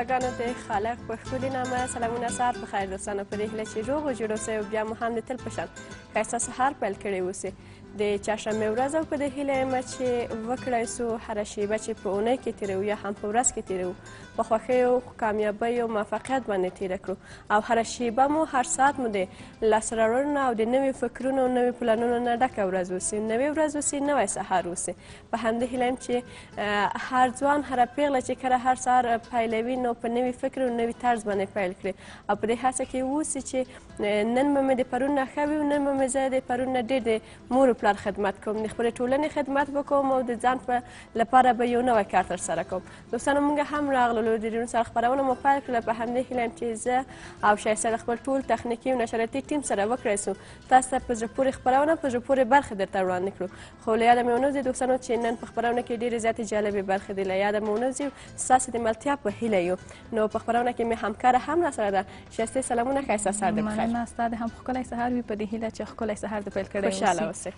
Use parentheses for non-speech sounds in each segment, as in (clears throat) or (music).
دعاګانو ته خالق په ښکلي نامه سلامونه سهار په خیر دوستانو په دې هیله چې روغ او جوړ اوسئ او بیا مو هم د تل په شان ښایسته سهار پیل کړی اوسئ د چهارشنبې ورځ او په دې هیله یم چې وکړی سو هره شیبه چې په اونۍ کې تیروو یا هم په ورځ کې تیروو په خوښیو کامیابیو موفقیت باندې تیره کړو او هره شیبه مو هر ساعت مو د لاسته راوړنو او د نوي فکرونو نوي پلانونو نه ډکه ورځ اوسي نوې ورځ اوسي نوی سهار اوسي په همدې هیله یم چې هر ځوان هره پیغله چې کله هر سهار پیلوي نو په نوي فکر او نوي طرز باندې پیل کړي او په دې هڅه کې اوسي چې نن به مې د پرون نه ښه وي نن به مې زه د پرون نه ډېر د مور پلان خدمت کوم د خپلې ټولنې خدمت به کوم او د ځان په لپاره به یو نوی کار ترسره کوم دوستانو موږ هم راغللو د ډیرون سره خپرونه مو پیل کړله په همدې هیله یم چې زه او شیخ سره خپل ټول تخنیکي او نشراتي ټیم سره وکړی سو تاسو ته په زړه پورې خپرونه په زړه پورې برخې درته وړاندې کړو خو له یاده مې ونه ځي دوستانو چې نن په خپرونه کې ډېرې زیاتې جالبې برخې دي له یاده مې ونه ځي ستاسې د ملتیا په هیله یو نو په خپرونه کې مې همکاره هم راسره ده شایستې سلامونه ښایسته سهار دې بخیر مننه ستا د هم ښکلی سهار وي په دې هیله چې ښکلی سهار دې پیل کړی خوشحاله اوسئ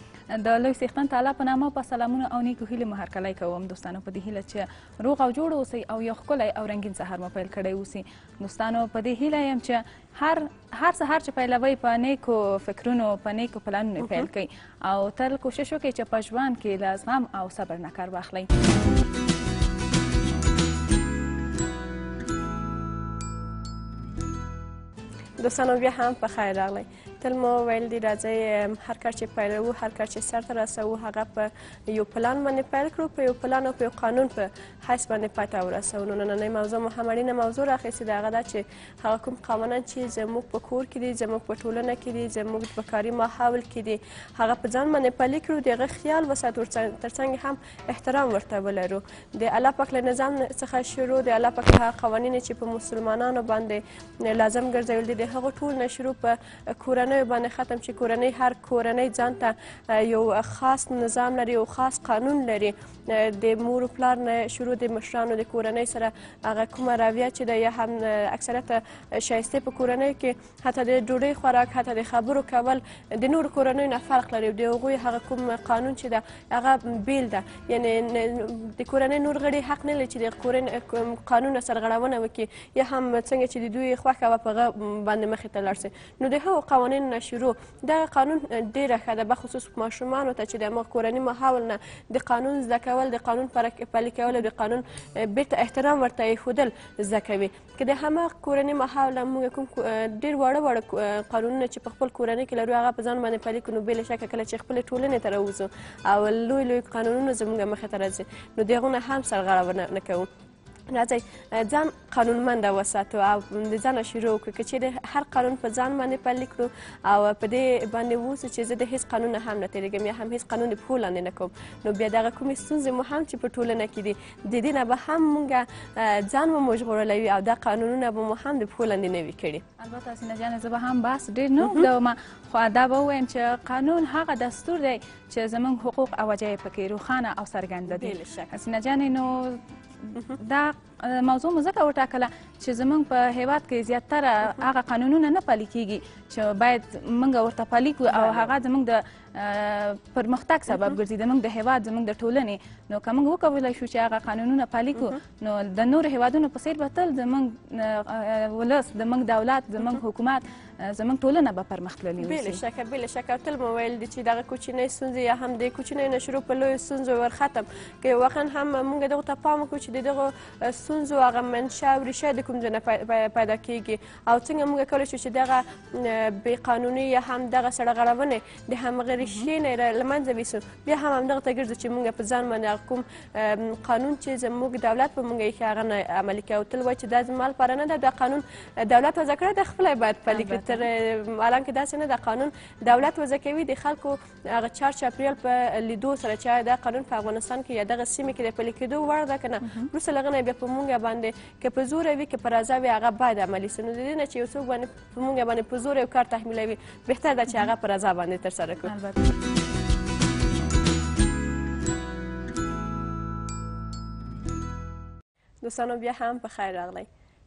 د لوی سیختن تعالی په نامه په سلامونه او نیکو هیلې مو هرکلی کوم دوستانو په دې هیله چې روغ او جوړ اوسئ او یو ښکلی او رنګین سهار مو پیل کړی اوسي دوستانو په دې هیله یم چې هر هر سهار چې پیلوئ په نیکو فکرونو په نیکو پلانونو پیل کوئ او تل کوشش وکړئ چې په ژوند کې له زغم او صبر نه کار واخلئ دوستانو بیا هم په خیر راغلی تل مو ویل دي راځئ هر کار چې پیلوو هر کار چې سرته رسوو هغه په یو پلان باندې پیل کړو په یو پلان او په یو قانون په حیث باندې پته ورسوو نو نننۍ موضوع مو هم اړینه موضوع راخیستې ده هغه ده چې هغه کوم قوانین چې زموږ په کور کې دي زموږ په ټولنه کې دي زموږ په کاري ماحول کې دي هغه په ځان باندې پلي کړو د هغه خیال وساتو ترڅنګ هم احترام ورته ولرو د الله پاک له نظام څخه شروع د الله پاک هغه قوانین چې په مسلمانانو باندې لازم ګرځول دي د هغو ټول نه شروع په کورنۍ کورنۍ باندې ختم چې کورنۍ هر کورنۍ ځان ته یو خاص نظام لري او خاص قانون لري د مور او پلار نه شروع د مشرانو د کورنۍ سره هغه کومه رویه چې د یا هم اکثریت شایسته په کورنۍ کې حتی د ډوډۍ خوراک حتی د خبرو کول د نور کورنۍ نه فرق لري د هغوی هغه کوم قانون چې ده هغه بیل ده یعنی د کورنۍ نور غړي حق نه لري چې د کورن قانون سرغړونه وکړي یا هم څنګه چې د دوی خوښه وه په هغه باندې مخې ته لاړ نو د هغو قوانینو سن نشرو دغه قانون ډیره ښه ده بخصوص ماشومانو ته چې د ما کورني ماحول نه د قانون زده کول د قانون پلي کول او د قانون بیرته احترام ورته ایښودل زده کوي که د همه کورني ماحول نه موږ کوم ډېر واړه واړه قانونونه چې په خپل کورنۍ کې لرو هغه په ځان باندې پلي کړو نو بې له شکه کله چې خپلې ټولنې ته راوځو او لوی لوی قانونونه زموږ مخې ته راځي نو د هغو نه هم سرغړونه نه کوو راځئ ځان قانونمنده وساتو او د ځانه شروع وکړو که چېرې هر قانون په ځان باندې پلي کړو او په دې باندې واوسو چې زه د هېڅ قانون هم نه تېرېږم یا هم هېڅ قانون د پښو لاندې نه کوم نو بیا دغه کومې ستونزې مو هم چې په ټولنه کې دي د دې نه به هم مونږ ځان مو مژغورلی وي او دا قانونونه به مو هم د پښو لاندې نه وي کړي البته سینه جانه زه به هم بحث ډېر نه اوږدومه خو دا به ووایم چې قانون هغه دستور دی چې زموږ حقوق او وجایع پکې روښانه او څرګنده دي حسینه جانې نو دا موضوع مو ځکه وټاکله چې زمونږ په هیواد کې زیاتره هغه قانونونه نه پلي کیږي چې باید موږ ورته پلي کړو او هغه زمونږ د پرمختګ سبب ګرځي زمونږ د هیواد زمونږ د ټولنې نو که موږ وکولی شو چې هغه قانونونه پلي کړو نو د نورو هیوادونو په څیر به تل زمونږ ولس زمونږ دولت زمونږ حکومت زمونږ ټولنه به پرمختللې وي بل شک بل شک تل مو ویل دي چې دغه کوچنۍ ستونزې یا هم د کوچنۍ نشرو په لوی ستونزو ورختم کې واقعا هم موږ دغه ته پام وکړو چې دغه ستونزو هغه منشا او ریشه د کوم ځای پیدا کیږي او څنګه موږ کولی شو چې دغه بې قانوني یا هم دغه سړغړونې د همغه ریښې نه له منځه یوسو بیا هم همدغه ته ګرځو چې موږ په ځان باندې کوم قانون چې زموږ دولت په موږ یې هغه عملي کوي تل وایي چې دا زما لپاره نه ده دا قانون دولت وضع کړی د خپله باید پلي کړي تر الان کې داسې نه د قانون دولت وضع کوي د خلکو هغه چار چاپریال په لیدو سره چې دا قانون په افغانستان کې یا دغه سیمې کې د پلي کېدو وړ ده که نه وروسته له هغه نه بیا په موږ باندې که په زوره وي که په رضا وي هغه باید عملي سي نو د دې نه چې یو څوک باندې په موږ باندې په زوره یو کار تحمیلوي بهتر ده چې هغه په رضا باندې ترسره کړو دوستانو بیا هم په خیر راغلی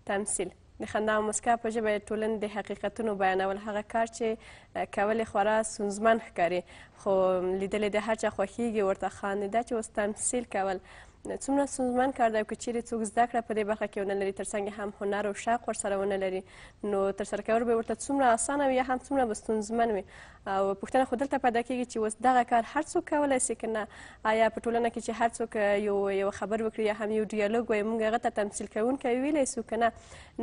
تمثیل د خندا او مسکا په ژبه یې ټولنې د حقیقتونو بیانول هغه کار چې کول یې خورا ستونزمن ښکاري خو لیدلې د هر چا خوښیږي ورته خاندیده چې اوس تمثیل کول څومره ستونزمن کار دی او که چیرې څوک زده کړه په دې برخه کې ونه لري تر څنګ هم هنر او شوق ورسره ونه لري نو ترسره کول به یې ورته څومره اسانه وي یا هم څومره به ستونزمن وي او پوښتنه خو دلته پیدا کېږي چې اوس دغه کار هر څوک کولی سي که نه آیا په ټولنه کې چې هر څوک یو یو خبر وکړي یا هم یو ډیالوګ وایي موږ هغه ته تمثیل کوونکی ویلی سو که نه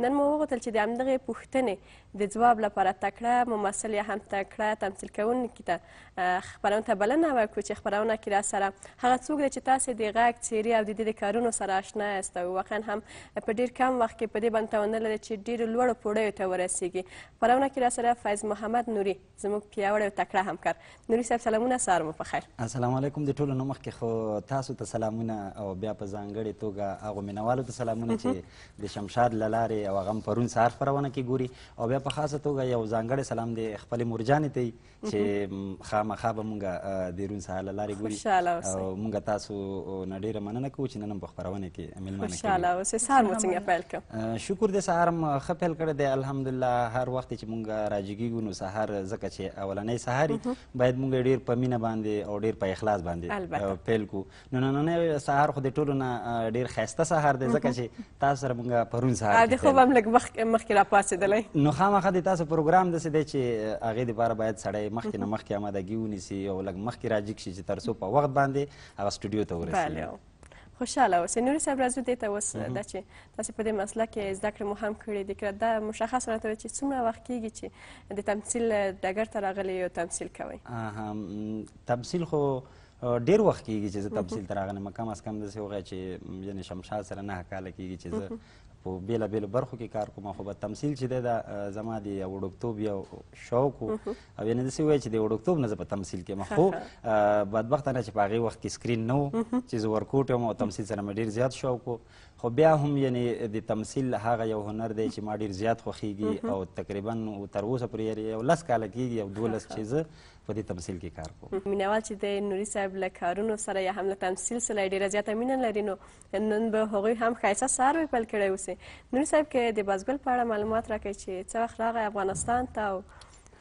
نن مو وغوښتل چې د همدغې پوښتنې د ځواب لپاره تکړه ممثل یا هم تکړه تمثیل کوونکي ته خپرونې ته بلنه وکړو چې خپرونه کې را سره هغه څوک دی چې تاسې د غږ څیرې او د دې د کارونو سره اشنا یاست او واقعا هم په ډېر کم وخت کې په دې باندې توان نه لري چې ډېرو لوړو پوړیو ته ورسیږي خپرونه کې را سره فیض محمد نوري زموږ پیاوړی پیاوړی او تکړه همکار نوري صاحب سلامونه سهار مو په خیر السلام علیکم د ټولو نه مخکې خو تاسو ته سلامونه او بیا په ځانګړې توګه هغو مینهوالو ته سلامونه چې د شمشاد له لارې او هغه هم پرون سهار خپرونه کې ګوري او بیا په خاصه توګه یو ځانګړی سلام د خپلې مورجانې ته چې خامخا به مونږ د روڼ سهار له لارې ګوري او مونږ تاسو نه ډېره مننه کوو چې نن هم په خپرونه کې میلمانه خوشحاله اوسئ سهار مو څنګه پیل کړ شکر دې سهار ښه پیل کړی دی الحمدلله هر وخت چې مونږ راجګیږو نو سهار ځکه چې اولنی رسنۍ سهاري باید موږ ډیر په مینه باندې او ډیر په اخلاص باندې پیل کو نو نن نه سهار خو د ټولو نه ډیر خسته سهار دی ځکه چې تاسو سره موږ پرون سهار د خوب هم لږ مخکې را پاسېدلی نو خامخا د تاسو پروګرام داسې دی چې هغې دپاره باید سړی مخکې نه مخکې آمادګي ونیسي او لږ مخکې راجګ شي چې تر څو په وخت باندې هغه سټوډیو ته ورسېږي خوشاله اوسئ نوري صاحب راځو دې ته اوس دا چې تاسې په دې مسله کې زده کړې مو هم کړې دي که دا مشخص راته وایي چې څومره وخت کېږي چې د تمثیل ډګر ته راغلی یو تمثیل کوئ تمثیل خو ډیر وخت کیږي چې زه تمثیل ته راغلم کم از کم داسې وغی چې یعنې شمشاد سره نهه کاله کیږي چې زه په بېلابېلو برخو کې کار کوم خو به تمثیل چې دی دا زما د یو وړوکتوب یو شوق و او یعنې داسې ووایه چې د وړوکتوب نه زه په تمثیل کې یم خو بدبختانه چې په هغې وخت کې سکرین نه و چې زه ورکوټ یم او تمثیل سره مې ډېر زیات شوق و خو بیا هم یعنی د تمثیل هغه یو هنر دی چې ما ډیر زیات خوښیږي او تقریبا تر اوسه پورې یو لس کاله کېږي او دولس چې زه په دې تمثیل کې کار کوم مینوال چې د نوري صاحب له کارونو سره یا هم له تمثیل سره ډیره زیاته مینه لري نو نن به هغوی هم ښایسته سهار پیل کړی اوسي نوري صاحب کې د بازګل په اړه معلومات راکړئ چې څه وخت راغی افغانستان ته او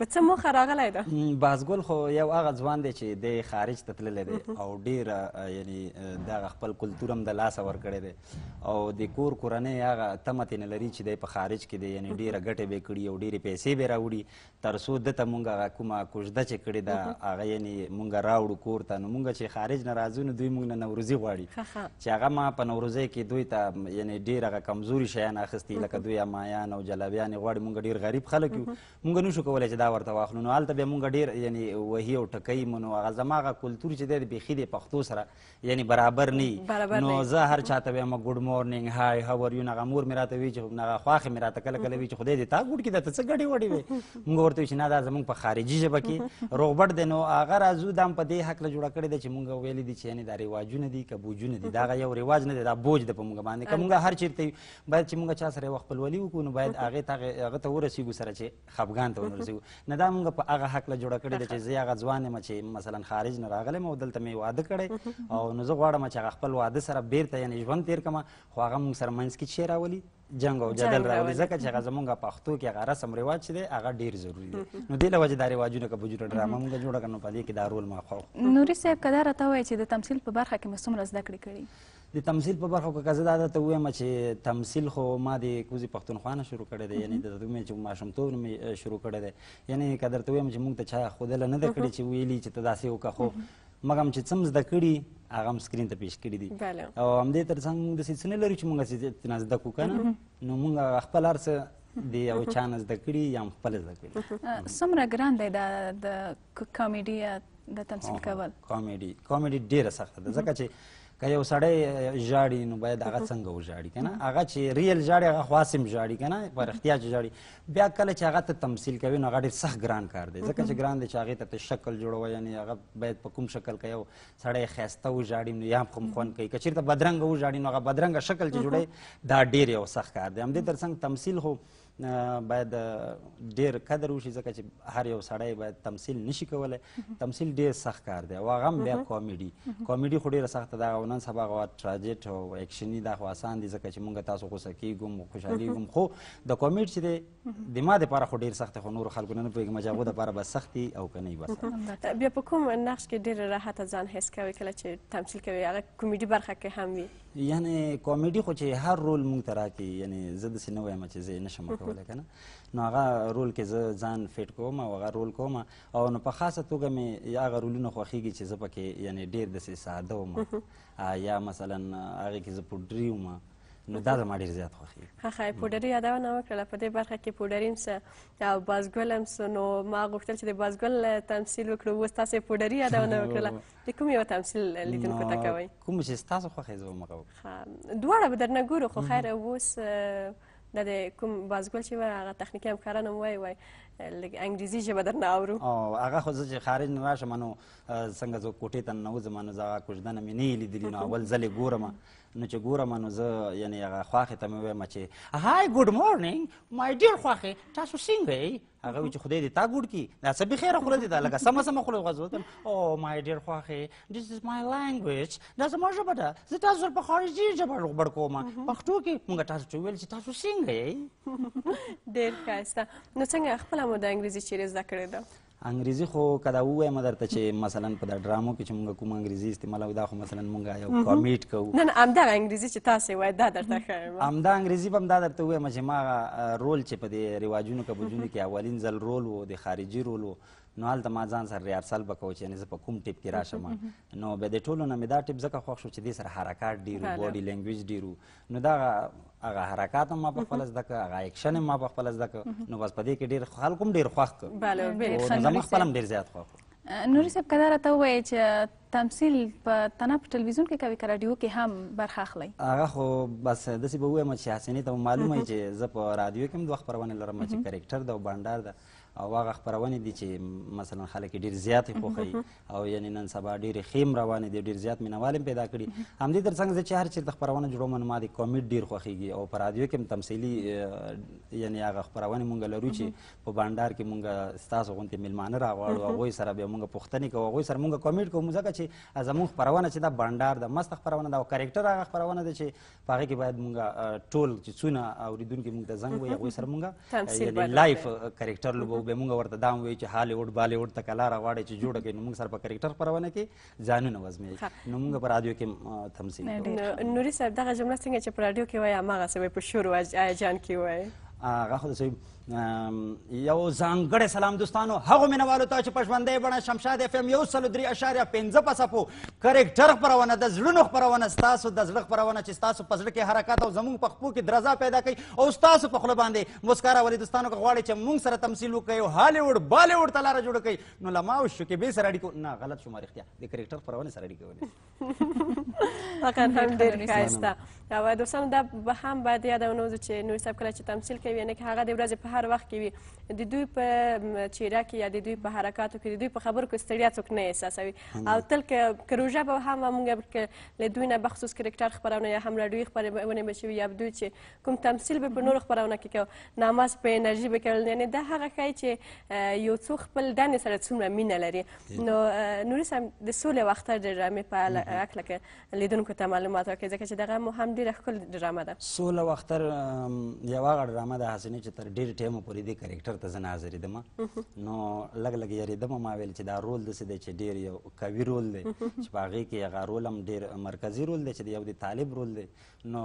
په څه موخه راغلی ده بازګل خو یو هغه ځوان دی چې د خارج ته تللی دی او ډیر یعنی دغه خپل کلتور هم د لاسه ورکړی دی او د کور کورنۍ هغه تمه ترې نه لري چې دی په خارج کې دی یعنی ډیره ګټې به کړي او ډیرې پیسې به راوړي تر څو دته مونږ هغه کومه کوژده چې کړې ده هغه یعنی مونږ راوړو کور ته نو مونږ چې خارج نه راځو نو دوی مونږ نه نوروزي غواړي چې هغه ما په نوروزی کې دوی ته یعنی ډیر هغه کمزوري شیان اخیستي لکه دوی مایان او جلابیان غواړي مونږ ډیر غریب خلک یو مونږ نشو کولای چې دا ورته واخلو نو هلته بیا مونږ ډېر یعنی وهي او ټکوي مو نو هغه زما هغه کلتور چې دی د بیخي د پښتو سره یعنی برابر نه نو زه هر چاته وایم ګډ مورنینګ هاي هاو ار یو نه هغه مور مې راته وایي چې هغه خواښې مې راته کله کله وایي چې خدای دې تا ګوډ کړي درته څه ګډې وډې وې (laughs) مونږ ورته وایو چې نه دا زمونږ په خارجي ژبه کې روغبړ دی نو هغه راځو دا هم په دې حق له جوړه کړې ده چې مونږ ویلي دي چې یعنی دا رواجونه دي که بوجونه دي دا هغه یو رواج نه دی دا بوج دی په مونږ باندې که مونږ هر چیرته باید چې مونږ چا سره یو خپلولي وکړو نو باید هغې ته هغه ته ورسېږو سره چې خفګان ته ورسېږو نه دا موږ په هغه حق له جوړه کړې ده چې زه هغه ځوان یم چې مثلا خارج نه راغلی او دلته مې واده کړی او نو زه غواړم چې هغه خپل واده سره بیرته یعنی ژوند تیر کړم خو هغه موږ سره منځ کې چې راولي جنگ او جدل راولي ځکه چې هغه زمونږ پښتو کې هغه رسم رواج چې دی هغه ډیر ضروری دی نو دې له وجې دا رواجونه که بجوره ډرامه موږ جوړه کړو په دې کې دا رول ما خوښ نوري صاحب که دا راته وایي چې د تمثیل په برخه کې مې څومره زده کړې کړي د تمثیل په برخه کې کزه دا درته وایم چې تمثیل خو ما د کوزي پښتونخوا نه شروع کړی دی یعنی د دوی چې ماشمتوب نه شروع کړی دی یعنی که درته وایم چې موږ ته چا خودله نه ده کړې چې ویلي چې ته داسې وکړه خو مګم چې څه زده کړي هغه هم سکرین ته پیش کړي دي او همدې تر څنګ موږ داسې څه نه لرو چې موږ هسې نه زده کړو که نه نو موږ خپل هر څه دی یو چا نه زده کړي یا هم خپله زده کړي څومره ګران دی دا د کامیډي د تمثیل کول کامیډي کامیډي ډېره سخته ده ځکه چې که یو سړی ژاړي نو باید هغه څنګه وژاړي که نه هغه چې ریل ژاړي هغه خواسم ژاړي که نه په رښتیا چې ژاړي بیا کله چې هغه ته تمثیل کوي نو هغه ډېر سخت ګران کار دی ځکه چې ګران دی چې هغې ته شکل جوړوه یعنې هغه باید په کوم شکل که یو سړی ښایسته وژاړي نو یا هم خوند کوي که چېرته بدرنګه وژاړي نو هغه بدرنګه شکل چې جوړوي دا ډېر یو سخت کار دی همدې تر څنګ تمثیل خو باید ډیر قدر وشي ځکه چې هر یو سړی باید تمثیل نشي کولی تمثیل ډیر سخت کار دی او هغه هم بیا کامیډي کامیډي خو ډیره سخته ده او نن سبا هغه ټراجیټ او اکشني دا خو اسان دي ځکه چې مونږ تاسو غوسه کیږو خوشحالېږم خو د کامیډ چې دی د ما دپاره خو ډیر سخت خو نور خلکو نه پوهېږم چې هغو دپاره به سختي او که نه بس بیا په کوم نقش کې ډیره راحته ځان حس کوي کله چې تمثیل کوي هغه کمیډي برخه کې هم وي یعنی کامیډي خو چې هر رول مونږ ته راکړي یعنی زه داسې نه وایم چې زه یې نشم کولی که نه نو هغه رول کې زه ځان فټ کوم او هغه رول کوم او نو په خاصه توګه مې هغه رولونه خوښېږي چې زه پکې یعنې ډېر داسې ساده وم یا مثلا هغې کې زه پوډري وم نو دا زما ډېر زیات خوښېږي ښه ښه پوډري یادونه وکړله په دې برخه کې پوډري هم څه او بازګل هم څه نو ما غوښتل چې د بازګل تمثیل وکړو اوس تاسې پوډري یادونه (laughs) وکړله د کوم یو تمثیل لیدونکو ته کوئ کوم چې ستاسو خوښې زه همغه وکړم دواړه به درنه ګورو خو خیر اوس دا د کوم بازګل چې و هغه تخنیکي همکاره نوم وایي وایي لږ انګریزي ژبه درنه اورو هغه خو زه چې خارج نه راشم نو څنګه زه کوټې ته ننوځم نو زه هغه کوژدنه مې نه یې لیدلي نو اول ځلې ګورم نو چې ګورم نو زه یعنی هغه خواښې ته مې ویمه چې هاي ګوډ مارنینګ مای ډیر خواښې تاسو څنګه یې هغه وی چې خدای دې تا ګوډ کړي دا څه بېخیره خوله دې دا لکه سمه سمه خوله غځوتم او مای ډیر خواښې دیس از مای لینګویج دا زما ژبه ده زه تاسو سره په خارجي ژبه روغبړ کوم پښتو کې موږ تاسو ته ویل چې تاسو څنګه یې (laughs) ډېر ښایسته نو څنګه خپله مو د انګریزي چیرې زده کړې ده انګریزي خو کدا وایم درته چې مثلا په د ډرامو کې چې موږ کوم انګریزي استعمال او دا خو مثلا موږ یو کامیټ کوو نه نه همدغه انګریزي چې تاسې وایي دا درته ښیم همدا انګریزي به هم دا درته وایم چې ما رول چې په دې رواجونو کبجونو کې اولین ځل رول و د خارجي رول و نو هلته ما ځان سره ریهرسل به کوو چې یعنې زه په کوم ټیپ کې راشم نو بیا د ټولو نه مې دا ټیپ ځکه خوښ شو چې دې سره حرکات ډېر و باډي لینګویج ډېر نو دغه هغه حرکات هم ما په خپل زده کړه هغه اکشن هم ما په خپل زده کړه نو بس په دې کې ډېر خلک هم ډېر خوښ کړ بله بالکل زما خپل هم ډېر زیات خوښ نوري صاحب کله راته وایي چې تمثیل په تنه په ټلویزیون کې کوي که راډیو کې هم برخه اخلي هغه خو بس داسې به ووایم چې حسینې ته معلومه چې زه په راډیو کې هم دوه خپرونې لرم چې کرکټر ده او بانډار ده او هغه خپرونې دي چې مثلا خلک ډیر زیات خوښوي او یعنی نن سبا ډیر خیم روانې دي ډیر زیات مینوال پیدا کړي همدې ترڅنګ زه چې هر چیرته خپرونه جوړوم نو ما د کامیډ ډیر خوښیږي او په رادیو کې تمثیلي یعنی هغه خپرونې مونږ لرو چې په بانډار کې مونږ ستاسو غونتې میلمانه راغواړو هغوی سره بیا مونږ پوښتنې کوو هغوی سره مونږ کامیډ کوو ځکه چې زمونږ خپرونه چې دا بانډار ده مست خپرونه ده او کریکټر هغه خپرونه ده چې په هغه کې باید مونږ ټول چې څونه اوریدونکي مونږ ته زنګ وایي هغوی سره مونږ یعنی لایف کریکټر لوبو وکړو به موږ ورته دام وایو چې هالیوډ بالیوډ ته کلا راغواړئ چې جوړه کړي نو موږ سره په کرکټر خپرونه کې ځانونه وزمیږي نو موږ په رادیو کې تمثیل کوو نوري صاحب دغه جمله څنګه چې په رادیو کې وایي هماغسې وایي په شور جان کې وایي هغه خو د صاحب یو ځانګړی سلام دوستانو هغو مینوالو ته چې په ژوندۍ بڼه شمشاد اف ام یو سلو درې اشاریه پنځه په څپو کرکټر خپرونه د زړونو خپرونه ستاسو د زړه خپرونه چې ستاسو په زړه کې حرکت او زموږ په خپو کې درزا پیدا کوي او ستاسو په خوله باندې مسکا راولي دوستانو که غواړئ چې موږ سره تمثیل وکړئ او هالیوډ بالیوډ ته لاره جوړه کړئ نو له ما او شکیبې سره اړیکو نه غلط شما رښتیا د کرکټر خپرونې سره اړیکې ولې (laughs) ډېر ښایسته دوستانو دا هم باید یادونه وزو چې نور صاحب کله چې تمثیل کوي یعنې که هغه د ورځې په هر وخت کې وي د دوی په چیرې کې یا د دوی په حرکاتو کې د دوی په خبرو کې ستړیا څوک نه احساسوي او تل که روژه به هم موږ کې له دوی نه بخصوص کرکټر خبرونه یا هم راډیوي خبرونه به شوي یا دوی چې کوم تمثیل به په نورو خبرونه کې کوو نماز په انرژي به کول یعنې دا هغه ښایي چې یو څو خپل دندې سره څومره مینه لري نو نوري صاحب د سولې او اختر ډرامې په هکله کې لیدونکو ته معلومات راکړي ځکه چې دغه مو هم ډېره ښکلې ډرامه ده سوله او اختر یو هغه ډرامه ده حسینې چې تر ډېر ټایمه پورې دې کرکټر ورته زه نه حاضرېدم نو لږ لږ یریدم ما ویل چې دا رول داسې دی چې ډېر یو قوي رول دی چې په هغې کې هغه رول هم ډېر مرکزي رول دی چې د یو د طالب رول دی نو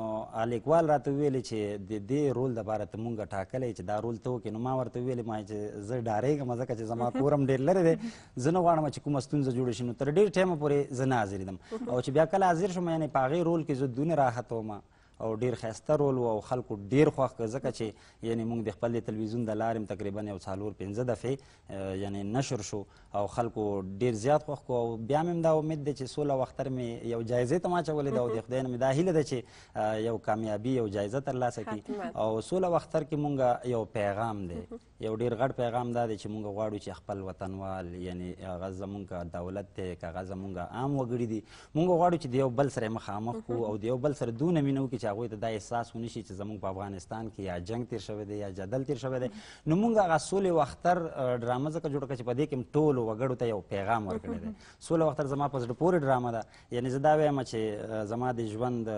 لیکوال راته ویلې چې د دې رول دپاره ته مونږ ټاکلی چې دا رول ته وکړې نو ما ورته ویلې ما چې زه ډارېږم ځکه چې زما کور هم ډېر لرې دی زه نه غواړم چې کومه ستونزه جوړه شي نو تر ډېر ټایمه پورې زه نه حاضرېدم او چې بیا کله حاضر شوم یعنې په هغې رول کې زه دونه راحت وم او ډیر ښایسته رول او خلکو ډیر خوښ ځکه چې یعنی موږ د خپل تلویزیون د لارې تقریبا یو څلور پنځه دفعې یعنی نشر شو او خلکو ډیر زیات خوښ کو او بیا مې دا امید دی چې سوله وختر مې یو جایزې ته ما اچولې ده او د خدای نه مې دا هیله ده چې یو کامیابي یو جایزه ترلاسه کړي او سوله وختر کې مونږ یو پیغام دی یو ډیر غټ پیغام دا دی چې مونږ غواړو چې خپل وطنوال یعنی هغه زمونږ دولت دی که هغه زمونږ عام وګړي دي مونږ غواړو چې د یو بل سره مخامخ کو او د یو بل سره دونه مینه وکړي چې هغوی ته دا احساس ونه شي چې زموږ په افغانستان کې یا جنگ تیر شوی دی یا جدل تیر شوی دی نو موږ هغه سولې واختر ډرامه ځکه جوړه کړه چې په دې کې ټولو وګړو ته یو پیغام ورکړی دی (laughs) سولې واختر زما په زړه پورې ډرامه ده یعنی زه دا وایم چې زما د ژوند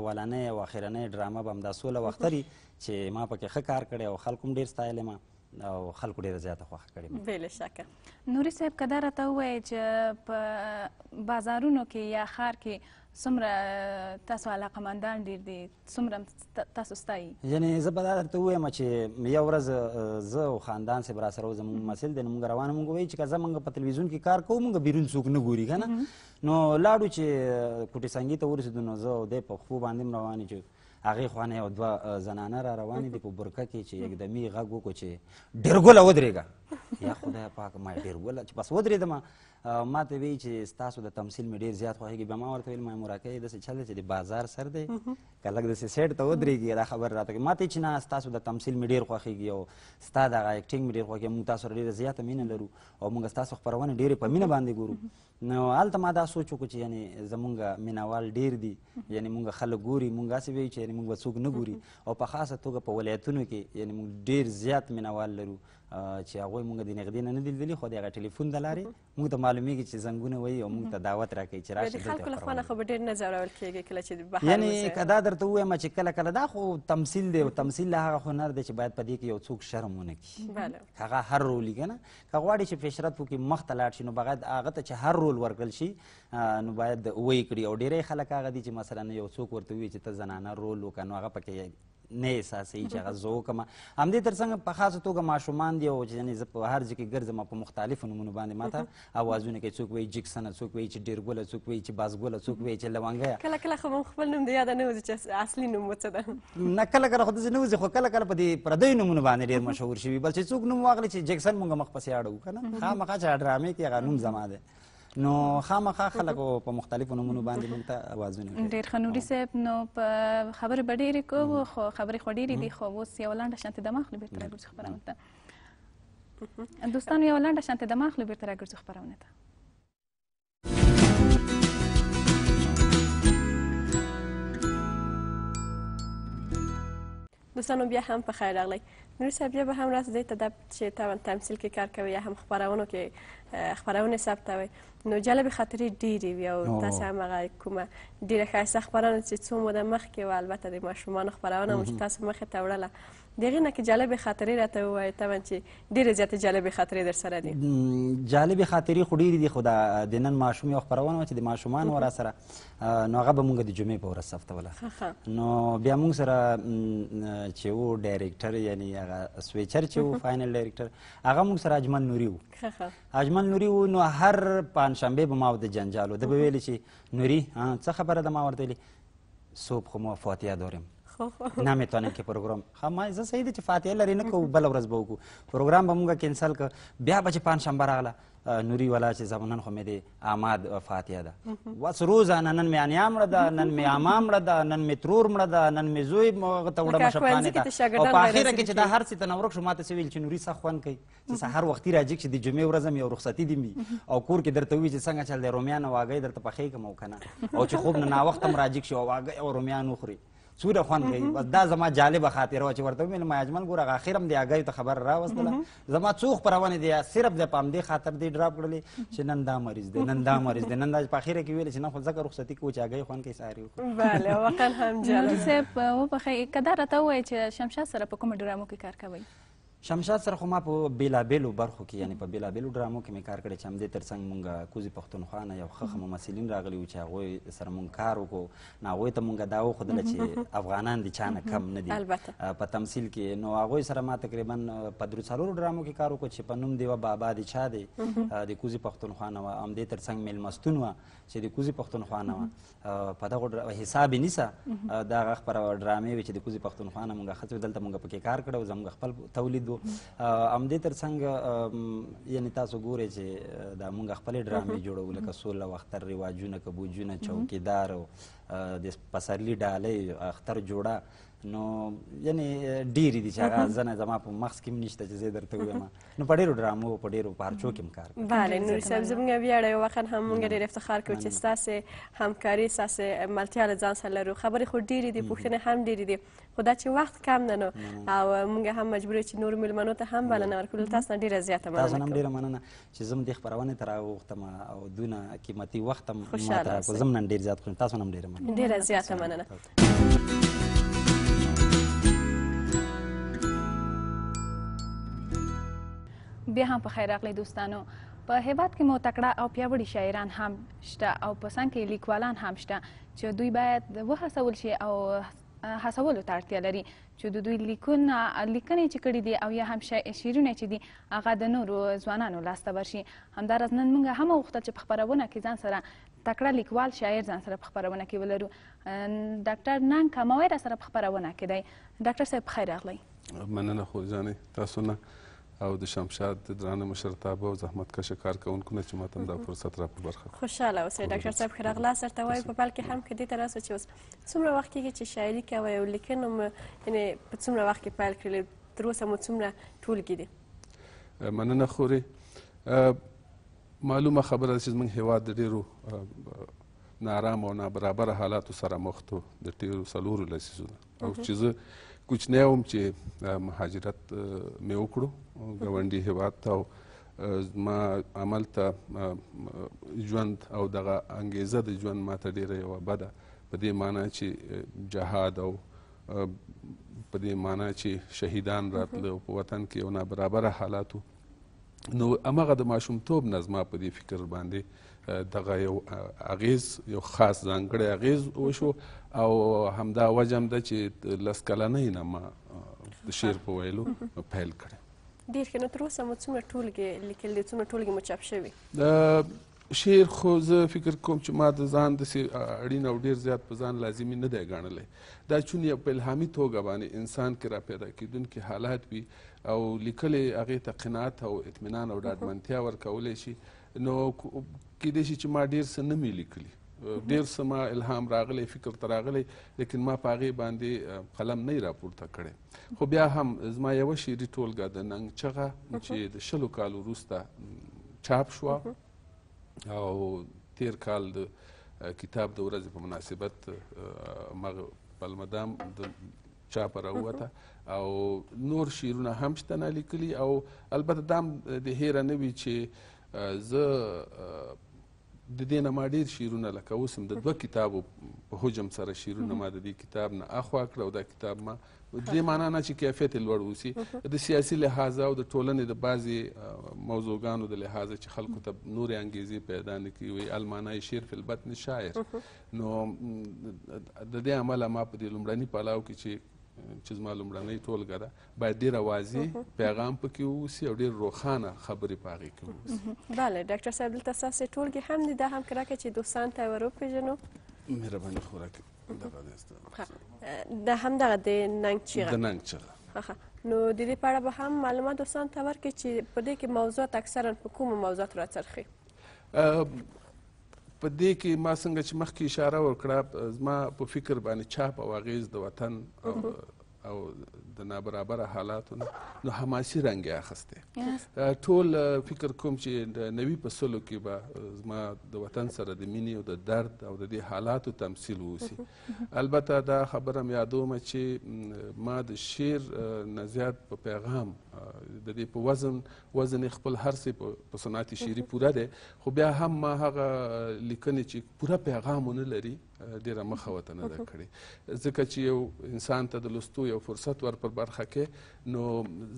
اولنۍ او اخرنۍ ډرامه به همدا سوله واختري (laughs) چې ما پکې ښه کار کړی او خلکو هم ډېر ستایلی ما او خلکو ډیره زیاته خوښه کړې بې له شکه نوري صاحب که دا راته ووایي چې په بازارونو کې یا ښار کې څومره تاسو علاقه مندان ډیر دي څومره تاسو ستایي یعنی زه به دا درته ووایم چې یو ورځ زه او خاندان صاحب راسره و زموږ مسل دی نو موږ روان موږ وایي چې که زه موږ په تلویزیون کې کار کوو موږ بیرون څوک نه ګوري که نه نو لاړو چې کوټې سنګي ته ورسېدو نو زه او دی په پښو باندې هم روان چې هغې خوانه یو دوه زنانه را روانې دي په برکه کې چې یکدمي غږ وکړو چې ډېرګله ودرېږه یا خدای پاک ما ډېر وله چې بس ودرېدم ما ته وایي چې ستاسو د تمثیل مې ډېر زیات خوښېږي بیا ما ورته ویل ما مراکه داسې چل دی چې د بازار سر دی که لږ داسې سیډ ته ودرېږي دا خبر راته ما ته چې نه ستاسو د تمثیل مې ډېر خوښېږي او ستا دغه اکټینګ مې ډېر خوښېږي موږ تاسو سره ډېره زیاته مینه لرو او موږ ستاسو خپرونې ډېرې په مینه باندې ګورو نو هلته ما دا سوچ وکړو چې یعنې زمونږ مینوال ډېر دي یعنې موږ خلک ګوري موږ هسې وایو چې یعنې موږ به څوک نه ګوري او په خاصه توګه په ولایتونو کې یعنې موږ ډېر زیات مینوال لرو چې هغوی موږ د نږدې نه نه دي لیدلي خو د هغه ټلیفون د لارې موږ ته معلومیږي چې زنګونه وایي او موږ ته دعوت راکوي چې راشي د خلکو له خوا نه خو به ډېر نه ځورول کېږي کله چې بهر یعنې که دا درته ووایم چې کله کله دا خو تمثیل دی او تمثیل له هغه هنر دی چې باید په دې کې یو څوک شرم ونه کړي هغه هر رول یې که نه که غواړي چې فشرت پکې مخته لاړ شي نو بغیر هغه ته چې هر رول ورکړل شي نو باید وایې کړي او ډېری خلک هغه دي چې مثلا یو څوک ورته ووایي چې ته زنانه رول وکړه نو هغه پکې نه احساسوي چې هغه زه وکړم همدې تر څنګه په خاصه توګه ماشومان دي او یعنې زه په هر ځای کې ګرځم په مختلفو نومونو باندې ما ته اوازونه کوي څوک وایي جکسنه څوک وایي چې ډیرګله څوک وایي چې بازګله څوک وایي چې لونګیه کله کله خو خپل نوم د یاده نه وځي چې اصلي نوم وڅ ده نه کله کله خو داسې نه وځي خو کله کله په دې پردیو نومونو باندې ډېر مشهور شوي بل چې څوک نوم واخلي چې جکسن مونږ مخ پسې اړو که نه خامخا چې ډرامې کې هغه نوم زما دی نو خامخا خلک په مختلفو نمونو باندې موږ ته اوازونه کوي ډېر خنوري صاحب نو په خبرې به ډېرې کوو خو خبرې خو ډېرې دي خو اوس یو لنډه شانتې دمه اخلو بېرته راګرځو خپرونې ته دوستانو یو لنډه شانتې دمه اخلو بېرته راګرځو خپرونې ته دوستانو بیا هم په خیر راغلی نور صاحب بیا به هم راز دې ته چې تمثیل کې کار کوي یا هم خپرونو کې خبرونه ثبتوي نو جلب خاطرې ډېرې وي او تاسو هم هغه کومه ډېره ښایسته خپرونه چې څو موده مخکې وه البته د ماشومانو خپرونه مو چې تاسو مخې ته وړله د هغې نه کې جالبې خاطرې راته ووایه تمن چې ډېرې زیاتې جالبې خاطرې در سره دي جالبې خاطرې خو ډېرې دي خو د نن ماشوم یوه خپرونه وه چې د ماشومانو را سره نو هغه به مونږ د جمعې په ورځ ثبتوله نو بیا مونږ سره چې و ډایرکټر یعنی هغه سویچر چې و فاینل ډایرکټر هغه مونږ سره اجمل نوري و اجمل ایمن نوري و نو هر پنجشنبې به ما ورته جنجال و ده به ویلې چې نوري څه خبره ده ما ورته ویلې صبح خو ما فاتحه داریم نه میتونیم که پروګرام ها ما زه صحیح ده چې فاتحه لري نه کوو بله ورځ به وکړو پروګرام به موږ کنسل کړ بیا به چې پنجشنبه راغله نوری والا چې زما نن خو مې د اماد فاتحه ده وس روزانه نن مې انیا مړه ده نن مې اما مړه ده نن مې ترور مړه ده نن مې زوی هغه ته وړه مشفانې ده او په اخره کې چې دا هر څه ته نه ورک شو ماته څه ویل چې نوري څه خوند کوي چې سهار وختي راځي چې د جمعې ورځ مې او رخصتي دي مې او کور کې درته وی چې څنګه چل دی رومیان واګې درته پخې کوم او کنه او چې خوب نه ناوخت هم راځي چې واګې او رومیان وخوري سوره خوان کوي بس دا زما جالبه خاطره وه چې ورته ومې ما اجمل ګوره هغه اخر هم دې اګیو ته خبر راوستله زما څو خپرونې دي صرف د په همدې خاطر دې ډراپ کړلې چې نن دا مریض دی نن دا مریض دی نن دا په اخره کې ویل چې نه خو ځکه رخصتي کوو چې اګیو خوان کوي ساری وکړو بله وقل هم جالب صاحب وبخښئ که دا راته ووایئ چې شمشاد سره په کومو ډرامو کې کار کوئ شمشاد سره خو ما په بیلابیلو برخو کې یعنی په بیلابیلو ډرامو کې مې کار کړی چې همدې تر څنګ مونږ کوزي پښتونخوا نه یو ښه ممثلین راغلي وو چې هغوی سره مونږ کار وکړو نو هغوی ته مونږ دا وښودله چې افغانان دي چا نه کم نه دي په تمثیل کې نو هغوی سره ما تقریبا په درو څلورو ډرامو کې کار وکړو چې په نوم دی و بابا دی چا دی د کوزي پښتونخوا نه وه همدې تر څنګ میلمستون وه چې د کوزي پښتونخوا نه وه په دغو حساب یې نیسه دا هغه خپره ډرامې وې چې د کوزي پښتونخوا نه مونږ ښځې دلته مونږ پکې کار کړی زموږ خپل تولید ولیدو ام دې ترڅنګ یعنی تاسو ګورئ چې دا موږ خپل ډرامې جوړو لکه سوله وختر رواجونه کبوجونه چوکیدار او د پسرلی ډالۍ اختر جوړه نو یعنی ډېری دي چې هغه زنه زما په مغز کې نشته چې زه درته ویم نو په ډېرو ډرامو په ډېرو پارچو کې کار کوم بله نور صاحب زموږ ویاړ یو وخت هم موږ ډېر افتخار کوو چې ستاسې همکاري ستاسې ملتیا له ځان سره لرو خبرې خو ډېرې دي پوښتنې هم ډېرې دي خو دا چې وخت کم ده نو او موږ هم مجبور یو چې نورو میلمنو ته هم بلنه ورکړو تاسو نه ډېره زیاته مننه تاسو هم ډېره مننه چې زم دې خپرونې ته راوغوښتم او دونه قیمتي وخت هم ماته زم نن ډېر زیات خوښ تاسو هم ډېره مننه ډېره زیاته مننه بیا هم په خیر راغلی دوستانو په هیواد کې مو تکړه او پیاوړي شاعران هم شته او په څنګ کې لیکوالان هم شته چې دوی باید وهڅول شي او هڅولو ته اړتیا لري چې د دوی لیکونه لیکنې چې کړي دي او یا هم شعرونه چې دي هغه د نورو ځوانانو لاسته ورشي همداراز نن موږ هم وغوښتل چې په خپرونه کې ځان سره تکړه لیکوال شاعر ځان سره په خپرونه کې ولرو ډاکټر نان کماوي را سره په خپرونه کې دی ډاکټر صاحب خیر راغلی مننه خو ځانې تاسو نه او د شمشاد د درانه مشرتابه او زحمتکشه کارکوونکو نه چې ماته دا فرصت را په برخه خوشحاله اوسئ ډاکټر صاحب ښه راغلاست درته وایو په بل کې هم که دې ته راسو چې اوس څومره وخت کېږي چې شاعري کوئ او لیکنه یعنې په څومره وخت کې پیل کړلې تر اوسه مو څومره ټولګي دي مننه خورې معلومه خبره ده چې زموږ هېواد د ډېرو نارام او نابرابر حالاتو سره مخ تو د ډېرو څلورو لسیزو ده او چې زه کوچنی وم چې مهاجرت مې وکړو ګاونډي هیواد ته او زما عمل ته ژوند او دغه انګیزه د ژوند ماته ډیره یوه بده په دې معنی چې جهاد او په دې معنی چې شهیدان راتله په وطن کې یو نابرابره حالات نو همغه د ماشومتوب نه زما په دې فکر باندې دغه یو اغیز یو خاص ځانګړی اغیز وشو او همدا وجه هم ده چې لس کلنۍ نه ما د شعر په ویلو پیل کړی ډېر ښه نو تر اوسه مو څومره ټولګې لیکل دي څومره ټولګې مو چاپ شوي شعر خو زه فکر کوم چې ما د ځان داسې اړین او ډېر زیات په ځان لازمي نه دی ګڼلی دا چون یو په الهامي توګه باندې انسان کې را پیدا کېدونکي حالات وي او لیکل هغې ته قناعت او اطمینان او ډاډمنتیا ورکولی شي نو کیدای شي چې ما ډېر څه نه مې لیکلي ډیر سما الهام راغلی فکر ته راغلی لیکن ما په هغې باندې قلم نه راپورته کړی خو بیا هم زما یوه شعري ټولګه د ننګ چغه چې د شلو کال وروسته چاپ شوه او تیر کال د کتاب د ورځې په مناسبت مغ بلمدام د چاپ راووته او نور شعرونه هم شته نه لیکلي او البته دا هم د هیره نه وي چې زه د دې نه ما ډېر شعرونه لکه اوس هم د دوه کتابو په حجم سره شعرونه ما د دې کتاب نه اخوا کړه او دا کتاب ما دې معنا نه چې کیفیت یې لوړ اوسي د سیاسي لحاظه او د ټولنې د بعضې موضوعګانو د لحاظه چې خلکو ته نورې انګیزې پیدا نه کړي وي المانای شعر فی البطن شاعر نو د دې عمله ما په دې لومړني پلاو کې چې چې زما لومړنۍ ټولګه ده باید ډېره واضح پیغام پکې واوسي او ډېر روښانه خبرې په هغې کې واوسي بله ډاکټر صاحب دلته ستاسې ټولګې هم دي دا هم کراکه چې دوستان ته یې ور وپېژنو مهرباني خوراک دا هم دغه د ننګ چیغه د ننګ چیغه نو د دې په اړه به هم معلومات دوستان ته ورکړي چې په دې کې موضوعات اکثرا په کومو موضوعاتو راڅرخي په دې کې ما څنګه چې مخکې اشاره وکړه زما په فکر باندې چاپ او اغیز د وطن او او د نابرابر حالاتو نو حماسي رنګ اخسته ټول فکر کوم چې د نوي په سلو کې به زما د وطن سره د مینې او د درد او د دې حالاتو تمثيل وسی البته دا خبره مې یادوم چې ما د شعر نه زیات په پیغام د دې په وزن وزن خپل هر څه په صنعتي شعري پوره دی خو بیا هم ما هغه لیکنې چې پوره پیغام ونه لري ډیره مخه وته نه ده کړې ځکه چې یو انسان ته د لوستو یو فرصت ور پر برخه کې نو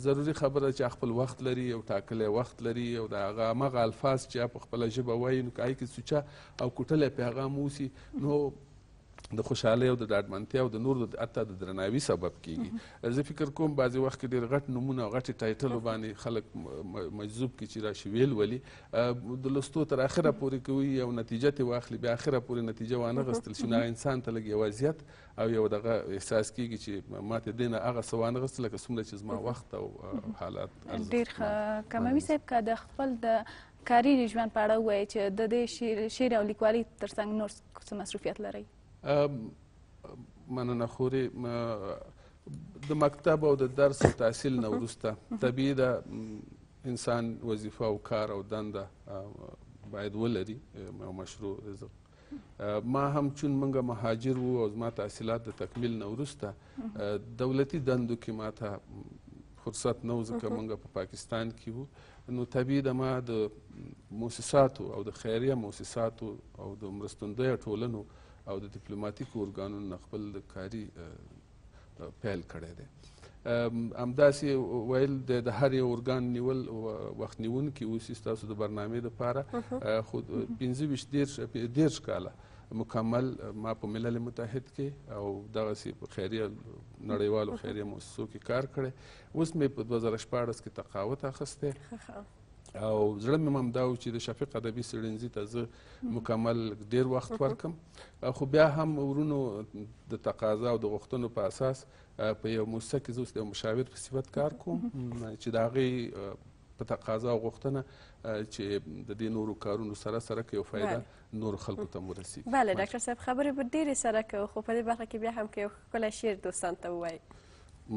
ضروری خبره چې خپل وخت لري او ټاکلی وخت لري او د هغه هغه الفاظ چې په خپله ژبه وایي نو که کې سوچه او کوټلی پیغام اوسي نو د خوشحالۍ او د ډاډمنتیا او د نورو حتی د درناوي سبب کیږي زه فکر کوم بعضې وخت کې ډېر غټ نومونه او غټې ټایټلو باندې خلک مجذوب کی چې راشي ویل ولي د لوستو تر اخره پورې کوي او نتیجه ترې واخلي بیا اخره پورې نتیجه وانغستل شي نو انسان ته لږ یوازیت او یو دغه احساس کیږي چې ما ته دینه هغه څه وانغستل لکه څومره چې زما وخت او حالات ډېر ښه کموي صاحب که د خپل د کاري ژوند په اړه ووایي چې د دې شعر او لیکوالۍ ترڅنګ نور څه مصروفیت لرئ مننه خورې د مکتب او د درس او تحصیل نه وروسته طبیعي ده انسان وظیفه او کار او دنده باید ولري او مشروع رزق ما هم چون منګه مهاجر وو او زما تحصیلات د تکمیل نه وروسته دولتي دندو کې ما ته فرصت نه و ځکه منګه په پا پاکستان کې وو نو طبیعي ده ما د موسساتو او د خیریه موسساتو او د مرستندویه ټولنو او د ډیپلوماټیکو ارګانونو نه خپل کاري پیل کړی دی همداسې ویل د هر یو ارګان نیول وخت نیونکي اوسي ستاسو د برنامې دپاره خو پنځه ویشت دېرش کاله مکمل ما په ملل متحد کې او دغسې په خیریه نړیوالو خیریه مؤسسو کې کار کړی اوس مې په دوه زره شپاړس کې تقاوت اخیستی او زړه مې هم دا و چې د شفیق ادبي څېړنځي ته زه مکمل ډېر وخت ورکم خو بیا هم ورونو د تقاضا او د غوښتنو په اساس په یو موسسه کې زه اوس د یو مشاور په صفت کار کوم چې د هغې په تقاضا او غوښتنه چې د دې نورو کارونو سره سره که یو فایده نور خلکو ته ورسیږي بله ډاکټر صاحب خبرې به ډېرې سره کوو خو په دې برخه کې بیا هم که یو ښکلی شعر دوستان ته ووایي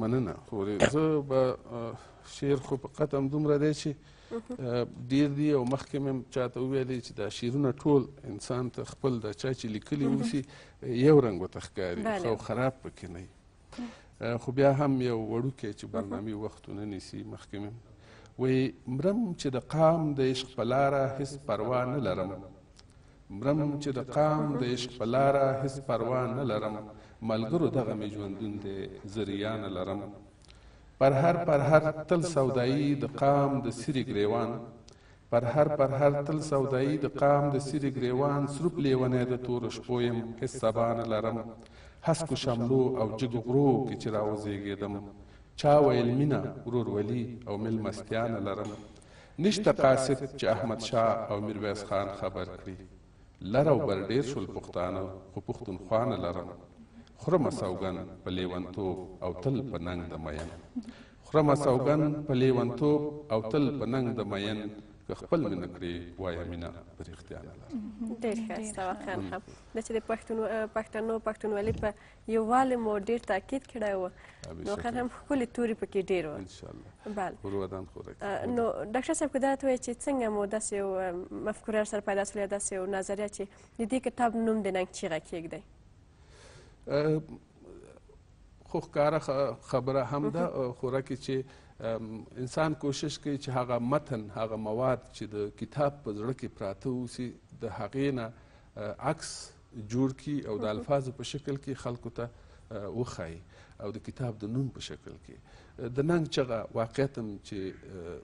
مننه خو زه به شعر خو په قطم دومره دی چې ډیر دي او مخکې مې چاته وویلې چې دا شعرونه ټول انسان ته خپل د چا چې لیکلي اوسي یو رنګ ورته ښکاري خو خراب پکې نه خو بیا هم یو وړوکی چې برنامې وختونه نیسي مخکې مې وایي مرم چې د قام د عشق په لاره هېڅ پروا نه لرم مرم چې د قام د عشق په لاره هېڅ پروا نه لرم ملګرو دغه مې ژوندون دی زریانه لرم پر هر پر هر تل سودایي د قام د سری گریوان پر هر پر هر تل سودایي د قام د سری گریوان سروپ لیونه د تور شپویم حسابان لرم حسکو شملو او جګ غرو کې چې راوزیږم چا ویل مینا ورور ولی او مل مستیان لرم نشته قاصد چې احمد شاه او میرویس خان خبر کړي لر او بر ډیر شول پښتانه خو پښتونخوا نه لرم خرم سوګن په لیونتوب او تل په ننګ د مین خرم سوګن په لیونتوب او تل په ننګ د مین که خپل مینه کړې وایه مینه پر اختیار لرم ډېر ښه سواخر خب د چې د پښتنو پښتونولي په یووالي مو ډېر تاکید کړی و نو خیر هم ښکلي توري پکې ډېر و انشاءالله بله ور ودان خوراک نو ډاکټر صاحب که دا ته وایي چې څنګه مو داسې یو مفکوره سره پیدا سوله داسې یو نظریه چې د دې کتاب نوم د ننګ چیغه کېږدئ خو ښکاره خبره هم ده خوره کې چې انسان کوشش کوي چې هغه متن هغه مواد چې د کتاب په زړه کې پراته اوسي د هغې نه عکس جوړ کړي او د الفاظو په شکل کې خلکو ته وښایي او د کتاب د نوم په شکل کې د ننګ چغه واقعیت هم چې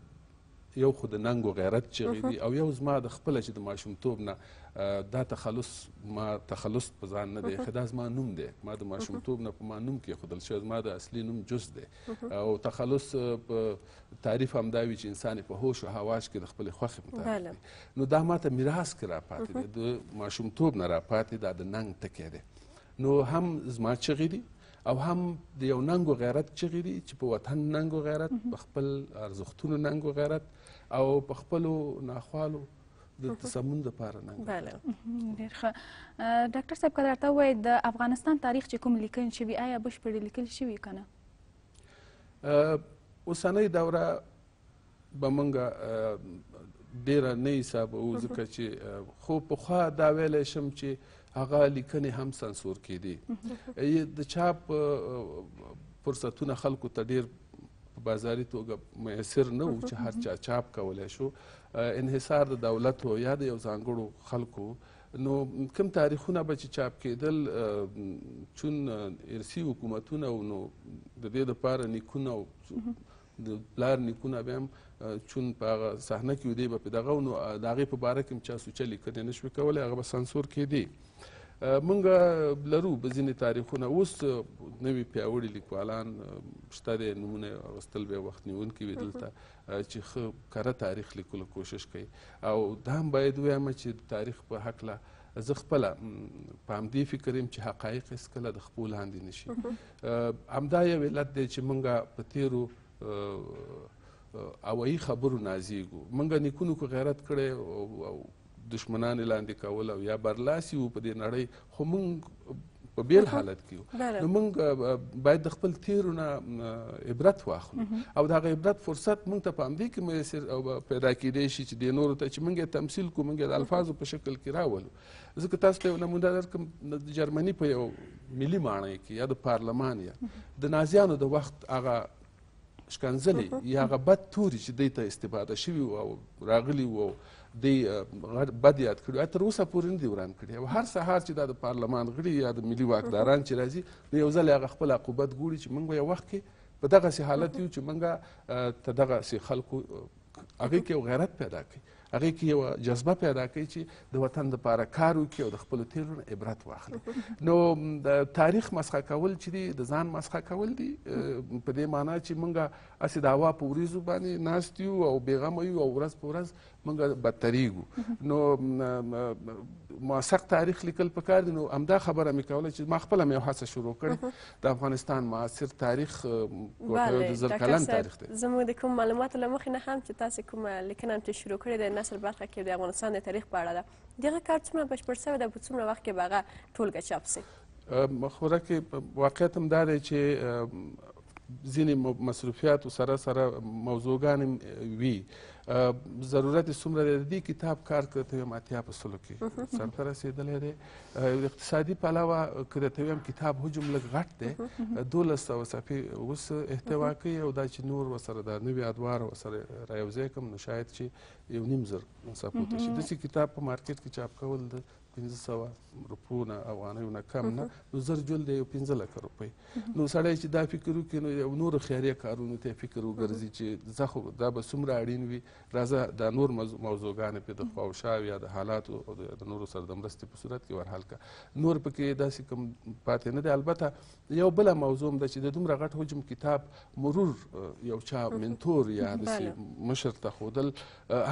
یو خو د ننګ و غیرت چغې دي او یو زما د خپله چې د ماشومتوب نه دا تخلص ما تخلص په ځان نه دی دا زما نوم دی ما د ماشومتوب نه په ما نوم کېښودل شوی زما د اصلي نوم جز دی او تخلص په تعریف هم دا وي چې انسان په هوش او هواش کې د خپلې خوښې مطابق نو دا ماته میراث کې راپاتې دی د ماشومتوب نه راپاتې دا د ننګ ټکی دی نو هم زما چغې دي او هم د یو ننګ غیرت چغې دي چې په وطن ننګ غیرت په خپل ارزښتونو ننګ غیرت او په خپلو ناخوالو د تسمون د پاره نه بله ډیر ښه ډاکټر صاحب کله راته وای د افغانستان تاریخ چې کوم لیکل شوی آیا بشپړ لیکل شوی کنه اوسنۍ دوره به مونږ ډیره نه حسابو ځکه چې خو پخوا دا ویلی شم چې هغه لیکنې هم سانسور کېدې د چاپ فرصتونه خلکو ته ډیر بازاري توګه میسر نه و چې هر چا چاپ کولی شو انحصار د دولت و یا د یو ځانګړو خلکو نو کوم تاریخونه به چې چاپ کېدل چون ارسي حکومتونه و نو د دې دپاره نیکونه و د پلار نیکونه بیا هم چون په هغه صحنه کې دی به په دغه نو د هغې په باره کې هم چا سوچه لیکنې نه شوې کولی هغه به سانسور کېدی مونږ لرو ځینې تاریخونه اوس نوي پیاوړي لیکوالان شته دی نومونه یې اغوستل بیا وخت نیونکي وي دلته چې ښه کره تاریخ لیکلو کوشش کوي او دا هم باید ووایم چې تاریخ په هکله زه خپله په همدې فکر یم چې حقایق هېڅکله د خپو لاندې نه شي همدا یو علت دی چې موږ په تیرو اوایي خبرو نازېږو موږ نیکونو کو غیرت کړی او دشمنان لاندې کول او یا برلاسي وو په دې نړۍ خو موږ په بیل حالت کې نو موږ باید د خپل تیرو نه عبرت واخلو او د هغه عبرت فرصت موږ ته په همدې کې میسر او پیدا کیدی شي چې د نورو ته چې موږ یې تمثیل کو موږ یې د الفاظو په شکل کې راولو ځکه تاسو ته یو نمونه درکړم د جرمني په یو ملي ماڼۍ کې یا د پارلمان یا د نازیانو د وخت هغه شکنځلې یا هغه بد توري چې دوی ته استفاده شوي وو او راغلي وو دی بد یاد کړي تر اوسه پورې نه دی وران کړي او هر سهار چې دا د پارلمان غړي یا د ملي واکداران چې راځي یو ځل هغه خپل عقوبت ګوري چې موږ یو وخت کې په دغسې حالت یو چې موږ ته دغسې خلکو هغې کې یو غیرت پیدا کړي هغې کې یو جذبه پیدا کوي چې د وطن دپاره کار وکړي او د خپلو تیرو نه عبرت واخلي نو تاریخ مسخه کول چې دی د ځان مسخه کول دی په دې معنا چې موږ هسې د هوا په وریځو باندې ناست یو او بېغمه یو او ورځ په ورځ موږ بدتریږو نو موثق تاریخ لیکل پکار دي نو همدا خبره مې کوله چې ما خپله مې یو هڅه شروع کړې د افغانستان معاصر تاریخ د زر کلن تاریخ دی زموږ د کوم معلوماتو له مخې نه هم چې تاسې کومه لیکنه چې شروع کړې د نسل برخه کې د افغانستان د تاریخ په اړه ده دغه کار څومره بشپړ شوی ده په څومره وخت کې به هغه ټولګه چاپ سي خوره کې واقعیت هم دا دی چې ځینې مصروفیاتو سره سره موضوعګانې وي ضرورت څومره دی د دې کتاب کار که ته ویم اتیا په سلو کې سرته رسېدلی دی اقتصادي په علاوه که درته ویم کتاب حجم لږ غټ دی دولس سوه څپې اوس احتوا کوي او دا چې نور ورسره دا نوي ادوار ورسره را یوځای کړم نو شاید چې یو نیم زر څپو ته شي داسې کتاب په مارکیټ کې چاپ کول د 15 سوه روپو نه افغانیو نه کم نه نو زر جول د یو 15 لکه روپۍ نو سړی چې دا فکر وکړي نو یو نور خیریه کارونو ته فکر وګرځي چې زه خو دا به څومره اړین وي راځه دا نور موضوعګانې پې د خواوشا یا د حالاتو او د نورو سره د مرستې په صورت کې ورحل کړه نور پکې داسې کوم پاتې نه دی البته یو بله موضوع هم ده چې د دومره غټ حجم کتاب مرور یو چا منتور یا داسې مشر ته ښودل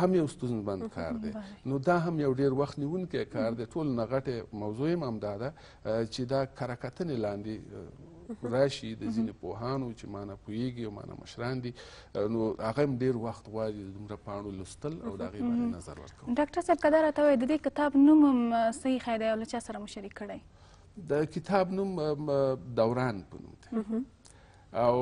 هم یو ستونزمند کار دی نو دا هم یو ډېر وخت نیونکی کار دی ټول نه غټې موضوع یې هم دا ده چې دا کرهکتنې لاندې راشي د ځینې پوهانو چې ما نه پوهېږي او ما نه مشران دي نو هغه هم ډېر وخت غواړي د دومره پاڼو لوستل او د هغې باندې نظر ورکول ډاکټر صاحب که دا راته وایي د دې کتاب نوم هم صحیح ښی دی او له چا سره مو شریک کړی د کتاب نوم دوران په نوم دی او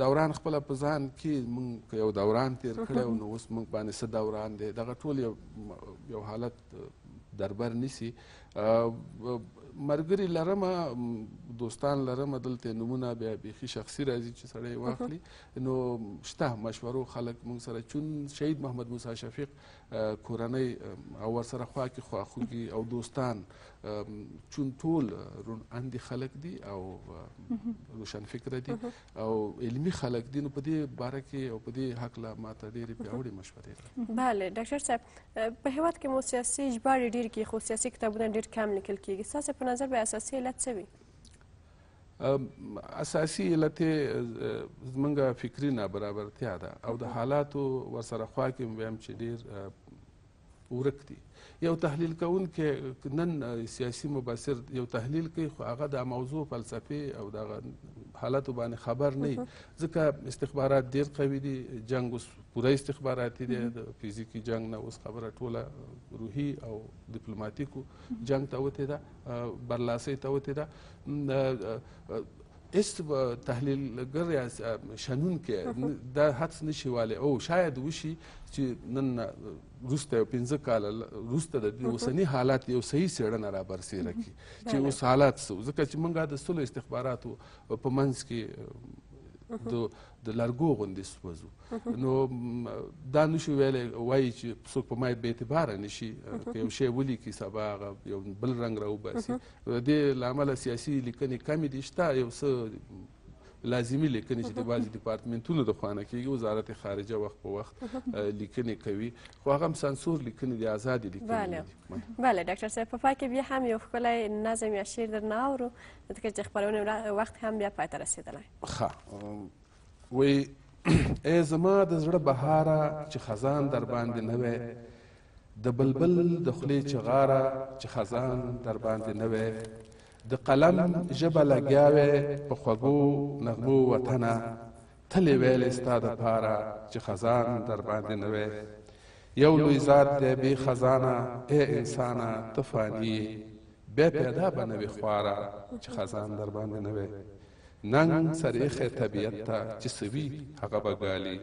دوران خپل په ځان کې مونږ یو دوران تیر کړی نو اوس مونږ باندې څه دوران دی دغه ټول یو یو حالت دربر نیسی مرګري لرمه دوستان لرمه دلته نمونه بیا بیخي شخصي راځي چې سړی واخلي نو شته مشورو خلک مونږ سره چون شهید محمد موسی شفیق کورنۍ او ورسره خواکې خواخوږي او دوستان چون ټول رون اندي خلک دي او روشن فکر دي او علمی خلک دي نو په دې باره کې او په دې حق لا ماته ډېرې پیاوړې مشورې بله ډاکټر صاحب په هیواد کې مو سیاسي اجبار ډېر کې خو سیاسي کتابونه ډېر کم لیکل کیږي ستاسو په نظر به اساسي علت څه وي اساسی علت زمونږ فکری نابرابرتیا ده او د حالاتو ورسره خوا کې هم ویم چې ډېر ورک دي یو تحلیل کوونکی نن سیاسي مبصر یو تحلیل کوي خو هغه د موضوع فلسفې او د حالاتو باندې خبر نه ځکه استخبارات ډیر قوي دي جنگ اوس پوره استخباراتي دی د فزیکی جنگ نه اوس خبره ټوله روحي او ډیپلوماټیکو جنگ ته وته ده برلاسي ته وته ده است تحلیلګر یا شنون کې دا حدس نشي والی او شاید وشي چې نن روسته یو پنځه کاله روسته د اوسنی حالات یو صحیح څېړنه رابرسېره کړي چې اوس حالات څه ځکه چې موږ د سلو استخباراتو په منځ کې د د لرګو غوندې سوځو نو دا نشو ویلی وایي چې څوک په ما بې اعتباره نه شي که یو شی ولیکي سبا هغه یو بل رنګ راوباسي د دې له امله سیاسي لیکنې کمې دي شته یو څه لازمی لیکنې چې د بعضې ډپارټمنټونو د خوانه کېږي وزارت خارجه وخت په وخت (laughs) لیکنې کوي خو هغه هم سانسور لیکنې د آزادې لیکنې بله ډاکټر صاحب په پای کې بیا هم یو ښکلی نظم یا شعر درنه اورو ځکه چې خپرونې وخت هم بیا پای ته رسېدلی ښه وایي (clears throat) ای زما د زړه بهاره چې خزان در باندې نه وی د بلبل د خولې چغاره چې خزان در باندې نه وی د قلم ژبه لګیاوې په خوږو نغمو وطنه تلې ویلې ستا د پاره چې خزان در باندې نوې یو لوی ذات دی بې خزانه ای انسانه ته فاني بیا پیدا به نوې خواره چې خزان در باندې نوې ننګ سریخه طبیعت ته چې سوي هغه به ګالي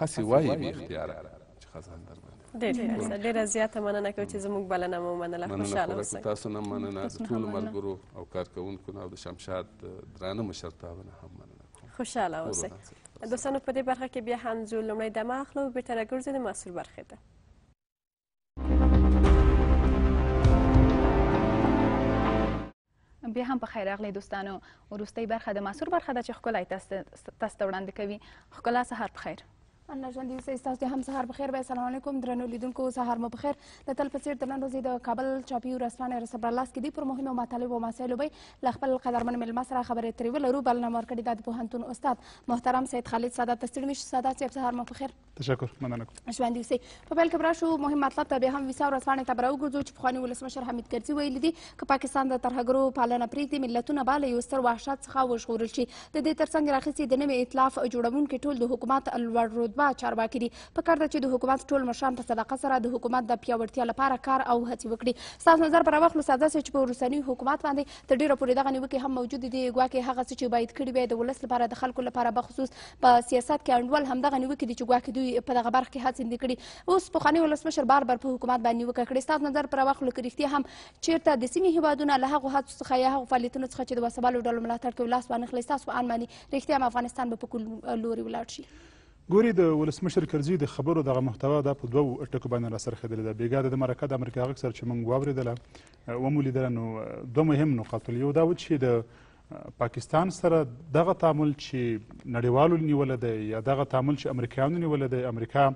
هسې وایي بې اختیاره چې خزان در باندې ډېر ډېر زیاته مننه کوم چې زموږ بلنه مو منله خوشاله اوسئ تاسو نه مننه د ټول ملګرو او کارکونکو نه او د شمشاد درانه مشرتابه نه هم مننه کوم خوشاله اوسئ دوستانو په دې برخه کې بیا هم زو لمړی دمه اخلو بیرته راګرځو د مسؤل برخې ته بیا هم په خیر اغلی دوستانو وروستۍ برخه د مسور برخه ده چې ښکلی تاسو ته وړاندې کوي ښکلا سهار په خیر ان ژوندۍ اوسئ ستاسو هم سهار بخیر به سلام علیکم درنو لیدونکو سهار مو بخیر د تل په څېر د نن ورځې د کابل چاپي ورځپاڼې رسبرلاس کې دي پر مهمو مطالبو مسایلو به له خپل قدرمن میلمه سره خبرې ترې ولرو بلنه مو ورکړې ده د پوهنتون استاد محترم سید خالد سادات ستړي مش سادات صاحب سهار مو بخیر تشکر مننه کوم ژوندۍ اوسئ په پیل کې راشو مهم مطلب ته به هم ویسا ورځپاڼې ته راوګرځو چې پخواني ولسمشر حمید کرزي ویلي دي چې پاکستان د ترهګرو پالنه پرېږدي ملتونه به له یو ستر وحشت څخه وژغورل شي د دې ترڅنګ راخیسي د نوي ائتلاف جوړونکي ټول د حکومت لوړ رتبه سبا چارواکي دي پکار ده چې د حکومت ټول مشران په صداقت سره د حکومت د پیاوړتیا لپاره کار او هڅې وکړي ستاسو نظر پر واخلو ساده چې په روساني حکومت باندې تر ډیره پورې دغه نیوکې هم موجود دي ګواکې هغه څه چې باید کړي وي د ولس لپاره د خلکو لپاره بخصوص په سیاست کې انډول هم دغه نیوکې دي چې ګواکې دوی په دغه برخه کې هڅې نه کړي اوس پخوانی ولسمشر بار بار په حکومت باندې نیوکه کړې ستاسو نظر پر واخلو کې رښتیا هم چیرته د سیمې هیوادونه له هغو هڅو څخه یا هغو فعالیتونو څخه چې د وسوالو ډلو ملاتړ کوي لاس وانخلي ستاسو په اند باندې رښتیا هم افغانستان به په کل لوري ولاړ شي ګوري د ولسمشر کرزي د خبرو دغه محتوا دا په دوو ټکو باندې را سرخېدلې ده بېګا د مرکه د امریکا غږ سره چې موږ واورېدله ومو لیدله نو دوه مهم نقاط یو دا و چې د پاکستان سره دغه تعامل چې نړیوالو نیوله دی یا دغه تعامل چې امریکایانو نیوله دی امریکا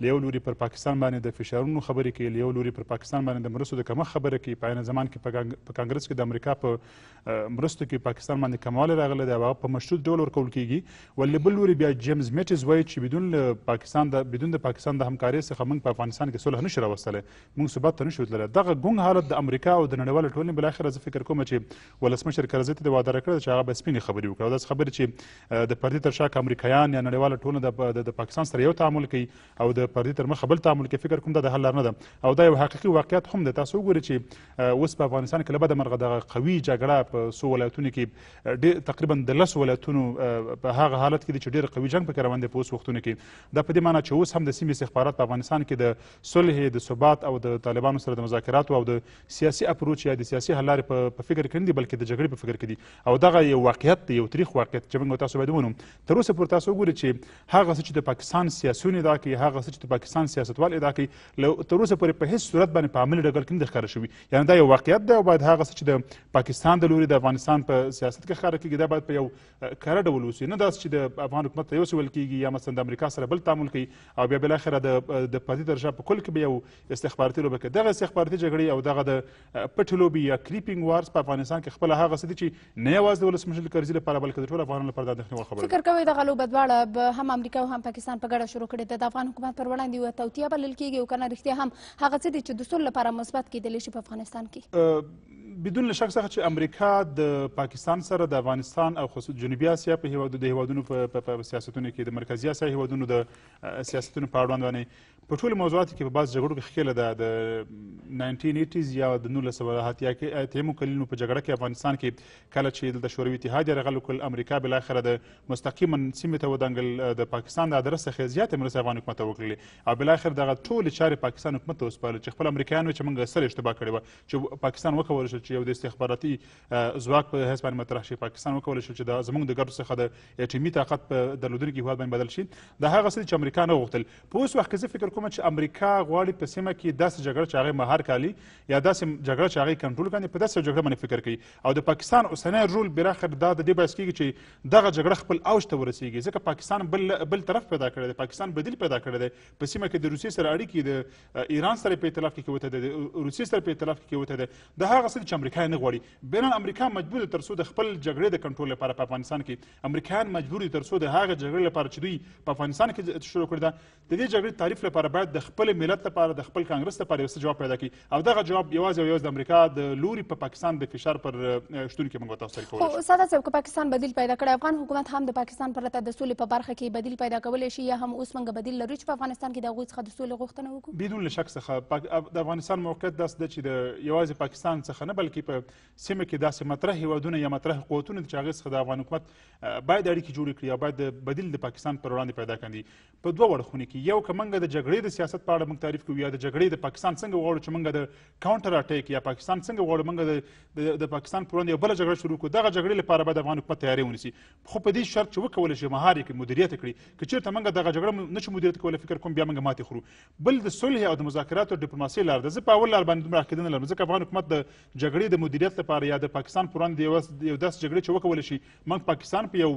له یو لوري پر پاکستان باندې د فشارونو خبرې کوي له یو لوري پر پاکستان باندې د مرستو د کمښت خبره کوي په عین زمان کې په کانګرس کې د امریکا په مرستو کې پاکستان باندې کموالی راغلی دی او هغه په مشروط ډول ورکول کیږي ولې بل لوري بیا جیمز میټز وایي چې بدون پاکستان د بدون د پاکستان د همکارۍ څخه موږ په افغانستان کې صلح نشو راوستلی موږ ثبات ته نشو تللی دغه ګونګ حالت د امریکا او د نړیوالې ټولنې بالاخره زه فکر کوم چې ولسمشر کرزی ته د وعده راکړې چې هغه به سپینې خبرې وکړي او داسې خبرې چې د پردې تر شا امریکایان یا نړیواله ټولنه د پاکستان سره یو تعامل کوي او د د پردې تر مخه بل تعامل کې فکر کوم دا د حل لار نه ده او دا یو حقیقي واقعیت هم ده تاسو وګورئ چې اوس په افغانستان کې لبه د مرغه دغه قوي جګړه په څو ولایتونو کې تقریبا د لس ولایتونو په هغه حالت کې چې ډېر قوي جنگ پکې روان دی په اوس وختونو کې دا په دې معنی چې اوس هم د سیمې استخبارات په افغانستان کې د صلح د ثبات او د طالبانو سره د مذاکراتو او د سیاسي اپروچ یا د سیاسي حل لارې په فکر کې نه دي بلکې د جګړې په فکر کې دي او دغه یو واقعیت دی یو تاریخ واقعیت چې موږ تاسو باید ومنو تر اوسه پورې تاسو وګورئ چې هغه څه چې د پاکستان سیاسي نه دا کې هغه څه چې د پاکستان سیاستوال ادعا کوي له تر اوسه پورې په هیڅ صورت باندې په عملي ډګر کې نه ښکاره شوي یعنې دا یو واقعیت دی او باید هغه څه چې د پاکستان د لوري د افغانستان په سیاست کې ښکاره کېږي دا باید په یو کره ډول وسي نه داسې چې د افغان حکومت ته یو څه ویل کېږي یا مثلا د امریکا سره بل تعامل کوي او بیا بالاخره د د پاتې درجه په کل کې به یو استخباراتي لوبه کوي دغه استخباراتي جګړې او دغه د پټې لوبې یا کریپینګ وارس په افغانستان کې خپله هغه څه دي چې نه یوازې د ولسمشر کرزي لپاره بلکې د ټول افغانانو لپاره د اندېښنې وړ خبره فکر کوئ دغه لوبه دواړه هم امریکا او هم پاکستان په ګډه شروع کړې ده د افغان حکومت پر وړاندې یوه توطیه بلل کېږي او که نه رښتیا هم هغه څه دي چې د سولې لپاره مثبت کېدلی شي په افغانستان کې بدون له شک څخه چې امریکا د پاکستان سره د افغانستان او خصوص جنوبي اسیا په هیوادو د هیوادونو په سیاستونو کې د مرکزی اسیا هیوادونو د سیاستونو په اړوند باندې په ټولو موضوعاتو کې په بعض جګړو کې ښکېله ده د ناینټین ایټیز یا د نولس سوه اتیا کې اتیمو کلونو په جګړه کې افغانستان کې کله چې دلته شوروي اتحاد یې راغلی کل امریکا بالاخره د مستقیما سیمې ته ودانګل د پاکستان د ادرس څخه زیاتې مرستې افغان حکومت ته وکړلې او بالاخره دغه ټولې چارې پاکستان حکومت ته وسپارلې چې خپل امریکایانو چې موږ سره اشتباه کړې وه چې پاکستان وکولی شول چې یو د استخباراتي ځواک په حیث باندې مطرح شي پاکستان وکولی شول چې زموږ د ګټو څخه د اټومي e طاقت په درلودونکي هېواد باندې بدل شي دا هغه څه چې امریکا نه غوښتل په اوس وخت کې زه فکر کومه چې امریکا غواړي په سیمه کې داسې جګړه چې هغه مهار کالي یا داسې جګړه چې هغه کنټرول کاندي په داسې جګړه باندې فکر کوي او د پاکستان اوسنی رول براخر دا د دې باعث کیږي چې دغه جګړه خپل اوج ته ورسیږي ځکه پاکستان بل بل طرف پیدا کړی دی پاکستان بدیل پیدا کړی دی په سیمه کې د روسیې سره اړیکې د ایران سره په ائتلاف کې وته دی روسیې سره په ائتلاف کې وته دی د هغه څه چې امریکا نه غواړي بل امریکا مجبور تر څو د خپل جګړې د کنټرول لپاره په افغانستان کې امریکایان مجبور تر څو د هغه جګړې لپاره چې دوی په افغانستان کې شروع کړی دا د دې جګړې تعریف لپاره لپاره باید د خپل ملت لپاره د خپل کانګرس لپاره یو څه جواب پیدا کړي او دغه جواب یوازې او یوازې د امریکا د لوري په پا پاکستان د فشار پر شتون کې موږ تاسو سره کوو خو ساده صاحب که پاکستان بدیل پیدا کړي افغان حکومت هم د پاکستان پر رته د سولې په برخه کې بدیل پیدا کولی شي یا هم اوس موږ بدیل لرو چې په افغانستان کې د هغوی څخه د سولې غوښتنه وکړو بدون له شک څخه د افغانستان موقعیت داسې ده چې د یوازې پاکستان څخه نه بلکې په سیمه کې داسې مطرح هیوادونه یا مطرح قوتونه چې هغې څخه د افغان حکومت باید اړیکې جوړې کړي یا باید بدیل د پاکستان پر وړاندې پیدا کړي په دوه اړخونو کې یو که موږ د جګړې جګړې د سیاست په اړه موږ تعریف کوو یا د جګړې د پاکستان څنګه غواړو چې موږ د کاونټر اټیک یا پاکستان څنګه غواړو موږ د پاکستان پر وړاندې یو بله جګړه شروع کړو دغه جګړې لپاره باید افغان حکومت تیاری ونیسي خو په دې شرط چې وکولی شي مهار یې مدیریت کړي که چېرته موږ دغه جګړه نه شو مدیریت کولی فکر کوم بیا موږ ماتې خورو بل د صلح او د مذاکراتو ډیپلوماسۍ لار ده زه په اول لار باندې دومره عقیده نه لرم ځکه افغان حکومت د جګړې د مدیریت لپاره یا د پاکستان پر وړاندې یو داسې جګړې چې وکولی شي موږ پاکستان په یو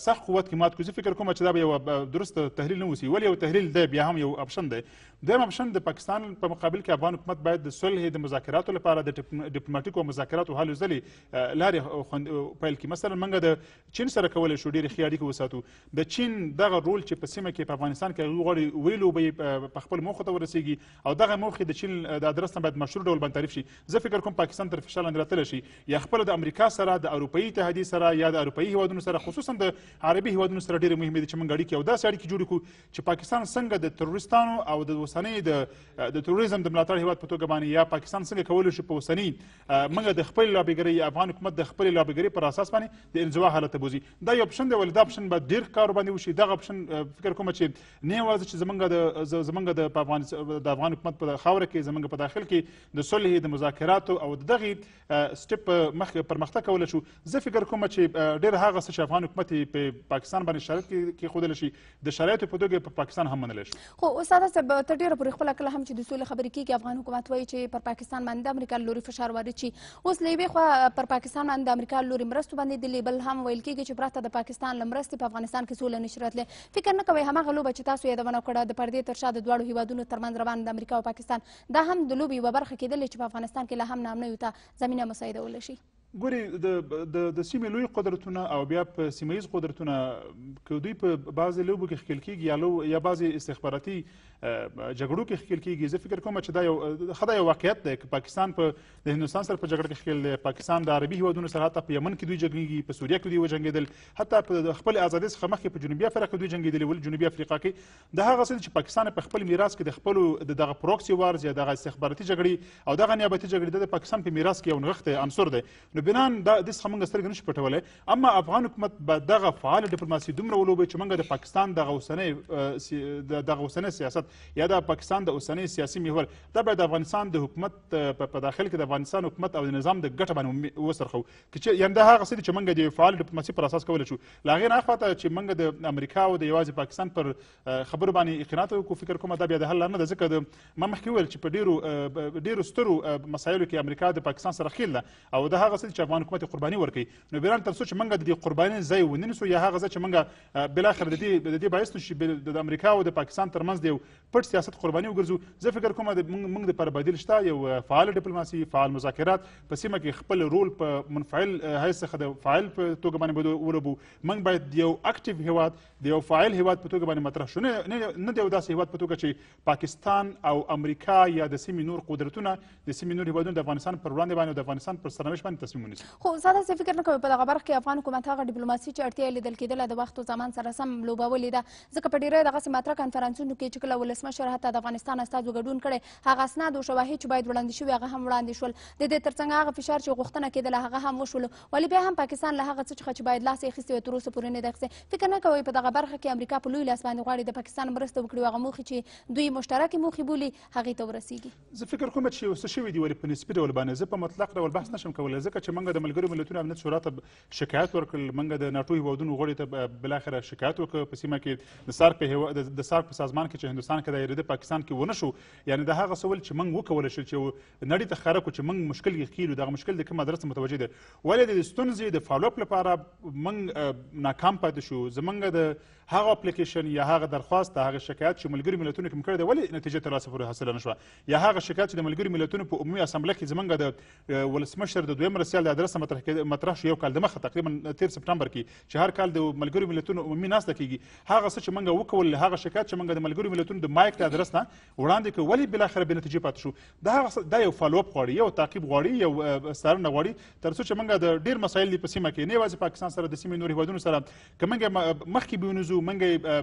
سخت قوت کې مات کړو زه فکر کوم چې دا به یو درست تحلیل نه وسی ولی یو تحلیل دی بیا هم یو اپشن دی دویم اپشن د پاکستان په مقابل کې افغان حکومت باید د صلح د مذاکراتو لپاره د ډیپلوماټیکو مذاکراتو حل ځلې لارې پیل کړي مثلا موږ د چین سره کولی شو ډېرې ښې اړیکې وساتو د چین دغه رول چې په سیمه کې په افغانستان کې هغوی غواړي ویلو به په خپل موخو ته ورسیږي او دغه موخې د چین د ادرس نه باید مشروع ډول باندې تعریف شي زه فکر کوم پاکستان تر فشار لاندې راتلی شي یا خپله د امریکا سره د اروپایي اتحادیې سره یا د اروپایي هیوادونو سره خصوصا د عربي هیوادونو سره ډېرې مهمې دي چې موږ اړیکې او داسې اړیکې جوړې کړو چې پاکستان څنګه د تروریستانو افغانستان او د اوسنۍ د د توریزم د ملاتړ هیواد په توګه باندې یا پاکستان څنګه کولی شي په اوسنۍ موږ د خپلې لابیګرۍ افغان حکومت د خپلې لابیګرۍ پر اساس باندې د انزوا حالت ته بوځي دا یو اپشن دی ولې دا اپشن به ډېر کار باندې وشي دغه اپشن فکر کوم چې نه یوازې چې زمونږ د زمونږ د افغان د افغان حکومت په خاوره کې زمونږ په داخل کې د صلح د مذاکراتو او دغه سټپ مخ پرمختګ کول شو زه فکر کوم چې ډېر هغه څه چې افغان حکومت په پاکستان باندې شرط کې خوده لشي د شرایطو په توګه په پاکستان هم منل شي خو اوس استاد صاحب تر ډیره پورې خپله کله هم چې د سولې خبرې کېږي افغان حکومت وایي چې پر پاکستان باندې د امریکا لوري فشار وارد شي اوس له یوې خوا پر پاکستان باندې د امریکا لوري مرستو باندې د لیبل هم ویل کېږي چې پرته د پاکستان له مرستې په افغانستان کې سوله نشي راتلی فکر نه کوئ هماغه لوبه چې تاسو یادونه کړه د پردې تر شا د دواړو هیوادونو ترمنځ روان د امریکا او پاکستان دا هم د لوبې یوه برخه کېدلې چې په افغانستان کې لا هم نامنیو ته زمینه مساعده ولی شي ګوري د د د سیمې لوی قدرتونه او بیا په سیمه ییز قدرتونه که دوی په بعضې لوبو کې ښکیل کېږي یا لو یا بعضې استخباراتي جګړو کې ښکیل کېږي زه فکر کوم چې دا یو ښه دا یو واقعیت دی که پاکستان په د هندوستان سره په جګړه کې ښکیل دی پاکستان د عربي هیوادونو سره حتی په یمن کې دوی جنګېږي په سوریه کې دوی وجنګېدل حتی په خپل ازادۍ څخه مخکې په جنوبي افریقا کې دوی جنګېدلي ول جنوبي افریقا کې دا هغه څه چې پاکستان په خپل میراث کې د خپلو دغه پروکسي وارز یا دغه استخباراتي جګړې او دغه نیابتي جګړې د پاکستان په میراث کې یو نغښتی عنصر دی نو بنان دا د څخه موږ سترګې نشو پټولی اما افغان حکومت به دغه فعال ډیپلوماسي دومره ولوبوي چې موږ د پاکستان دغه اوسنی دغه اوسنی سیاست یا د پاکستان د اوسنی سیاسي محور دا باید د افغانستان د حکومت په داخل کې د افغانستان حکومت او د نظام د ګټه باندې وسرخو چې یعنې دا هغه څه دي چې موږ د فعال ډیپلوماسي پر اساس کولی شو له هغې نه اخواته چې موږ د امریکا او د یوازې پاکستان پر خبرو باندې قناعت وکړو فکر کوم دا بیا د حل لاره نه ده ځکه ما مخکې وویل چې په ډېرو ډېرو سترو مسایلو کې امریکا د پاکستان سره خیل ده او دا هغه څه چې افغان حکومت قرباني ورکړي نو ایران تر څو چې موږ د دې قربانۍ ځای ونه نیسو یا هغه ځای چې موږ بلاخره د دې د دې باعث نو چې د امریکا او د پاکستان ترمنځ د یو پټ سیاست قرباني وګرځو زه فکر کوم موږ د پر بدیل شته یو فعال ډیپلوماسي فعال مذاکرات په سیمه کې خپل رول په منفعل حیث څخه د فعال په توګه باندې ولوبو موږ باید یو اکټیو هیواد د یو فایل هیواد په توګه باندې مطرح شو نه د یو داسې هیواد په توګه چې پاکستان او امریکا یا د سیمې نور قدرتونه د سیمې نور هیوادونو د افغانستان پر وړاندې باندې د افغانستان پر سرنوشت باندې تصمیم ونیسي خو استاد زه فکر نه کوم په دغه برخه کې افغان حکومت هغه ډیپلوماسي چې اړتیا لیدل کېدله د وخت او زمان سره سم لوبولې ده ځکه په ډیره دغه مطرح کانفرنسونو کې چې کله ولسمشر حتی د افغانستان استاد وګډون کړي هغه اسناد او شواهد چې باید وړاندې شوي هغه هم وړاندې شول د دې ترڅنګ هغه فشار چې غوښتنه کېدله هغه هم وشول ولی بیا هم پاکستان له هغه څخه چې باید لاس یې اخیستی وي تر اوسه پورې نه دی فکر نه کوي په دغه هغه برخه کې امریکا په لوی لاس باندې غواړي د پاکستان مرسته وکړي هغه موخې چې دوی مشترک موخې بولي هغې ته ورسیږي زه فکر کوم چې اوس شوي دي ولې په نسبي ډول باندې زه په مطلق ډول بحث نشم کولای ځکه چې موږ د ملګرو ملتونو امنیت شورا ته شکایت ورکړل موږ د ناټو هیوادونو غړي ته بل اخر شکایت وکړ په سیمه کې د سار په د سار په سازمان کې چې هندستان کې دایره د پاکستان کې ونه شو یعنی د هغه سوال چې موږ وکول شو چې نړۍ ته خره کو چې موږ مشکل یې خېلو دغه مشکل د کوم مدرسې متوجه ده ولې د ستونزې د فالو اپ لپاره موږ ناکام پاتې شو زمونږ د هغه اپلیکیشن یا هغه درخواست د هغه شکایت چې ملګرو ملتونو کې کړی دی ولې نتیجه تر اوسه پورې حاصله نشوه یا هغه شکایت چې د ملګرو ملتونو په عمومي اسمبله کې زمونږ د ولسمشر د دویم رسیال د ادرس مطرح شو یو کال دمخه تقریبا تیر سپټمبر کې چې هر کال د ملګرو ملتونو عمومي ناسته کیږي هغه څه چې موږ وکول هغه شکایت چې موږ د ملګرو ملتونو د مایک ته ادرس نه وړاندې کړ ولې بل اخر به نتیجه پات شو دا دا یو فالو اپ غواړي یو تعقیب غواړي یو څارنه غواړي تر څو چې موږ د ډیر مسایل په سیمه کې نه یوازې پاکستان سره د سیمې نور هیوادونو سره کومه مخکې بيونځو منګه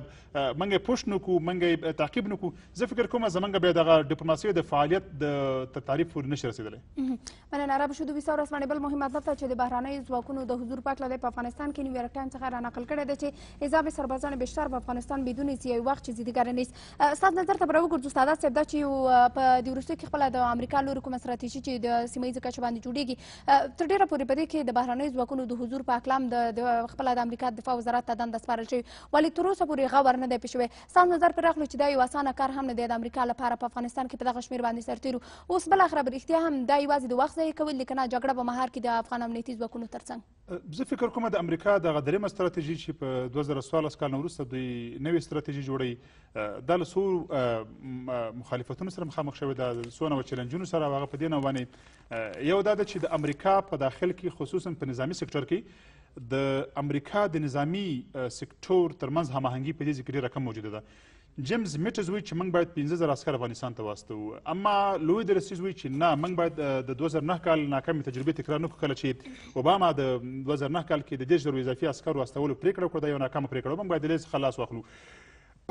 منګه پښنو کو منګه تعقیب نکو زه فکر کوم زمنګ به د ډیپلوماسي د فعالیت د تعریف ور نشه رسیدلې مننه عرب شو د وساور اسمانه بل مهمه ده چې د بهراني ځواکونو د حضور پاک لدی په افغانستان کې نیویورک ټایم څخه را نقل کړی دی چې حساب سربازان بیشتر په افغانستان بدون یو وخت چې زیدګر نه استاد نظر ته برو ګرځو استاد صاحب دا چې په د ورستو کې خپل د امریکا لور کوم ستراتیژي چې د سیمه ییز کچ باندې جوړیږي تر ډیره پورې په دې کې د بهراني ځواکونو د حضور په اکلام د خپل د امریکا دفاع وزارت ته دنده سپارل شوی ولی تر اوسه پورې غور نه دی پېښ شوی ستاسو نظر پرې راخلو چې دا یو اسانه کار هم نه دی د امریکا لپاره په افغانستان کې په دغه شمېر باندې سرتېرو اوس بالاخره به رښتیا هم دا یوازې د وخت ضایع کول دي که نه جګړه به مهار کې د افغان امنیتي ځواکونو تر څنګ زه فکر کوم د امریکا دغه درېیمه ستراتیژي چې په دوه زره څوارلس کال نه وروسته دوی نوې ستراتیژي جوړوي دا له څو مخالفتونو سره مخامخ شوې ده څو نوو چیلنجونو سره هغه په دې نوع باندې یو دا ده چې د امریکا په داخل کې خصوصا په نظامي سکتور کې د امریکا د نظامی سکتور ترمنځ هماهنګي په دې ځکه ډېره کم موجوده ده جیمز میټز وایي چې موږ باید 15000 عسکر افغانستان ته واستوو اما لوی درسیز وایي چې نه موږ باید د 2009 کال ناکامې تجربې تکرار نکړو کله چې اوباما د 2009 کال کې د 10 زرو اضافي عسکرو واستولو پریکړه وکړه دا یو ناکامه پریکړه موږ باید له خلاص واخلو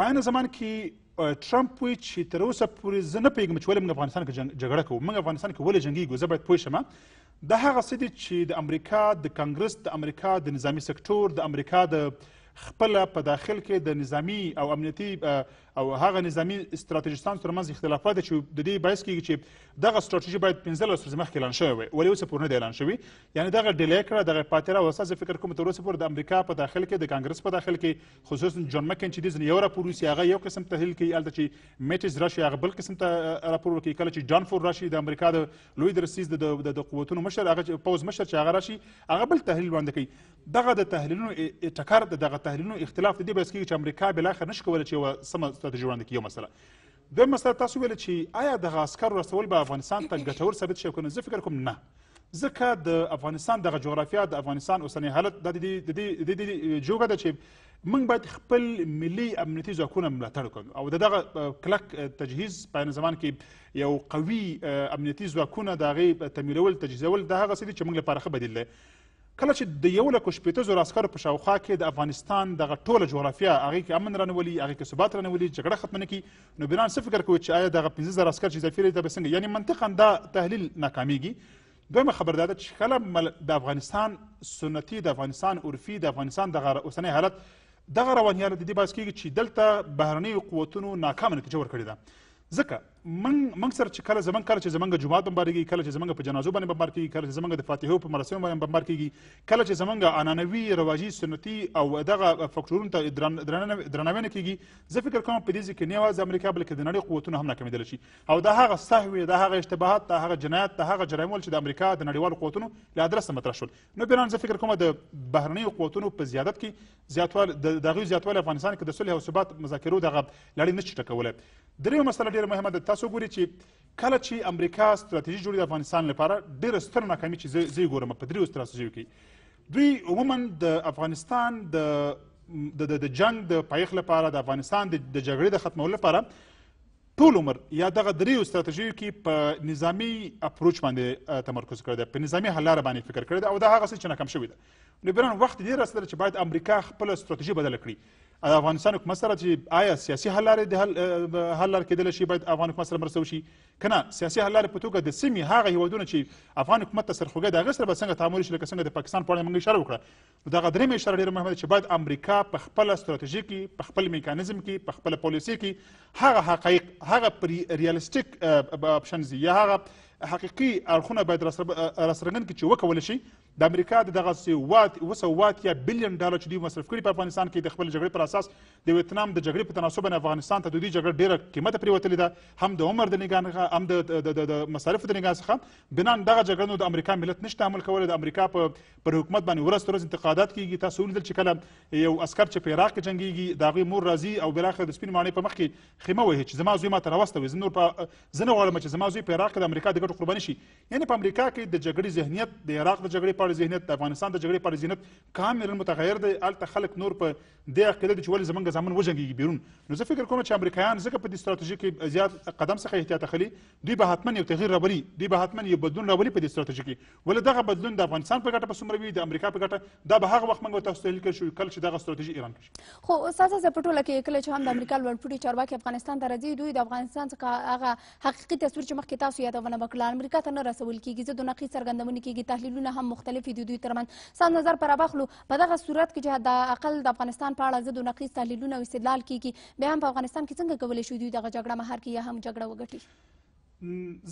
په عین زمان کې ټرمپ وایي چې تر اوسه پورې زه نه پوهېږم چې ولې موږ افغانستان کې جګړه کوو موږ افغانستان کې ولې جنګېږو زه باید پوه شم دا هغه څه دي چې د امریکا د کنګرس د امریکا د نظامی سکتور د امریکا د خپله په داخل کې د نظامی او امنیتي او هغه نظامی استراتیژیستان تر منځ اختلافات چې د دې باعث کیږي چې دغه ستراتیژي باید 15 ورځې مخکې اعلان شوی وي ولې اوس پورې نه اعلان شوی یعنی دغه ډیلی کړه دغه پاتره او اساس فکر کوم تر اوسه پورې د امریکا په داخل کې د کانګرس په داخل کې خصوصا جون مکن چې د یو راپور وسی هغه یو قسم تحلیل کوي الته چې میټز راشي هغه بل قسم ته راپور کوي کله چې جان فور راشي د امریکا د لوی درسیز د قوتونو مشر هغه پوز مشر چې هغه راشي هغه بل تحلیل وړاندې کوي دغه د تحلیلونو ټکر دغه تحلیلونو اختلاف د دې بس کې چې امریکا بل اخر نشي کولای چې سم ستراتیژي وړاندې کړي یو مسله دویم مسله تاسو ویل چې آیا دغه عسکرو راستول به افغانستان ته (laughs) ګټور ثابت شي او زه فکر کوم نه ځکه د افغانستان دغه جغرافیه د افغانستان اوسنی حالت د دې د دې جوګه ده چې موږ باید خپل ملي امنیتي ځواکونه ملاتړ وکړو او د دغه کلک تجهیز په زمان کې یو قوي امنیتي ځواکونه د هغې تمویلول تجهیزول د هغه څه دي چې موږ لپاره ښه بدیل دی کله چې د یو لکو شپېته زرو عسکرو په شاوخوا کې د افغانستان دغه ټوله جغرافیه هغې کې امن رانولي هغې کې ثبات رانولي جګړه ختمه نه کړي نو بیران څه فکر کوي چې آیا دغه پنځه زره عسکر چې اضافي لري دا به څنګه یعنې منطقا دا تحلیل ناکامیږي دویمه خبر دا ده چې کله د افغانستان سنتي د افغانستان عرفي د افغانستان دغه اوسنی حالت دغه رواني حالت د دې باعث کېږي چې دلته بهرنیو قوتونو ناکامه نتیجه ورکړې ده ځکه من موږ سره چې کله زمونږ کله چې زمونږ جومات بمبار کېږي کله چې زمونږ په جنازو باندې بمبار کېږي کله چې زمونږ د فاتحو په مراسمو باندې بمبار کېږي کله چې زمونږ عنعنوي رواجي سنتي او دغه فکټورونو ته درناوی نه کېږي زه فکر کوم په دې کې نه یوازې امریکا بلکې د نړۍ قوتونه هم ناکامېدلی شي او دا هغه سهوې دا هغه اشتباهات دا هغه جنایات دا هغه جرایم چې د امریکا د نړیوالو قوتونو له ادرسه مطرح شول نو بېران زه فکر کوم د بهرنیو قوتونو په زیادت کې زیاتوال د هغوی زیاتوالی افغانستان کې د صلح او ثبات مذاکرو دغه لړۍ نه شي ټکولی درېیمه مسله ډېره مهمه ده تاسو ګورئ چې کله چې امریکا ستراتیژي جوړي د افغانستان لپاره ډیره ستره ناکامي چې زه یې ګورم په دریو ستراتیژیو کې دوی عموما د افغانستان د د د جنگ د پایښت لپاره د افغانستان د جګړې د ختمولو لپاره ټول عمر یا دغه دریو ستراتیژیو کې په نظامی اپروچ باندې تمرکز کړی دی په نظامی حل لاره باندې فکر کړی دی او دا هغه څه چې ناکام شوی دی نو بران وخت دی رسېدلی چې باید امریکا خپله ستراتیژي بدله کړي د افغانستان حکومت سره چې آیا سیاسي حل لارې د حل حل لار کېدل شي باید افغان حکومت سره مرسته وشي کنه سیاسي حل لارې په توګه د سیمې هغه هیوادونه چې افغان حکومت ته سرخوږه د هغه سره به څنګه تعامل شي لکه څنګه د پاکستان په اړه موږ اشاره وکړه دغه درېمه اشاره ډېره مهمه ده چې باید امریکا په خپل ستراتیژي کې په خپل میکانیزم کې په خپل پالیسي کې هغه حقایق هغه ریالستیک اپشنز یا هغه حقیقي اړخونه باید راسرګند کړي چې وکولی شي د امریکا د دغسې اووه سوه اتیا بلین ډالر چې دوی مصرف کړي په افغانستان کې د خپلې جګړې پر اساس د ویتنام د جګړې په تناسب افغانستان ته د دوی جګړه ډېره قیمته پرېوتلې ده هم د عمر د نگاه نه هم د مصارفو د نگاه څخه بنا دغه جګړه نو د امریکا ملت نشته عمل کولی د امریکا په پر حکومت باندې ورځ تر ورځ انتقادات کیږي تاسو ولیدل چې کله یو عسکر چې په عراق کې جنګیږي د هغې مور راځي او بالاخره د سپین ماڼۍ په مخ کې خیمه وهي چې زما زوی ما ته راوستوي زه نور په زه نه غواړم چې زما زوی په عراق کې د امریکا د ګټو ګډ قرباني شي یعنی په امریکا کې د جګړې ذهنیت د عراق د جګړې په اړه ذهنیت د افغانستان د جګړې په اړه ذهنیت کاملا متغیر دی هلته خلک نور په دې عقیده دي چې ولې زموږ زامن وجنګېږي بیرون نو زه فکر کوم چې امریکایان ځکه په دې ستراتیژي کې زیات قدم څخه احتیاط اخلي دوی به حتما یو تغییر راولي دوی به حتما یو بدلون راولي په دې ستراتیژي کې ولې دغه بدلون د افغانستان په ګټه به څومره وي د امریکا په ګټه دا به هغه وخت موږ تاسو ته لیکل شو کله چې دغه ستراتیژي ایران کې خو استاد زه په ټوله کې کله چې هم د امریکا لوړپوړي چارواکي افغانستان ته راځي دوی د افغانستان څخه هغه حقیقي تصویر چې مخکې تاسو یادونه وکړه له امریکا ته نه رسول کیږي ځکه نقي څرګندونه کیږي تحلیلونه هم مختلف دي دوی ترمن سم نظر پر اخلو په دغه صورت کې چې د اقل د افغانستان په اړه ځکه نقي تحلیلونه او استدلال کیږي بیا هم په افغانستان کې څنګه کولای شو دوی دغه جګړه مهار کړي یا هم جګړه وګټي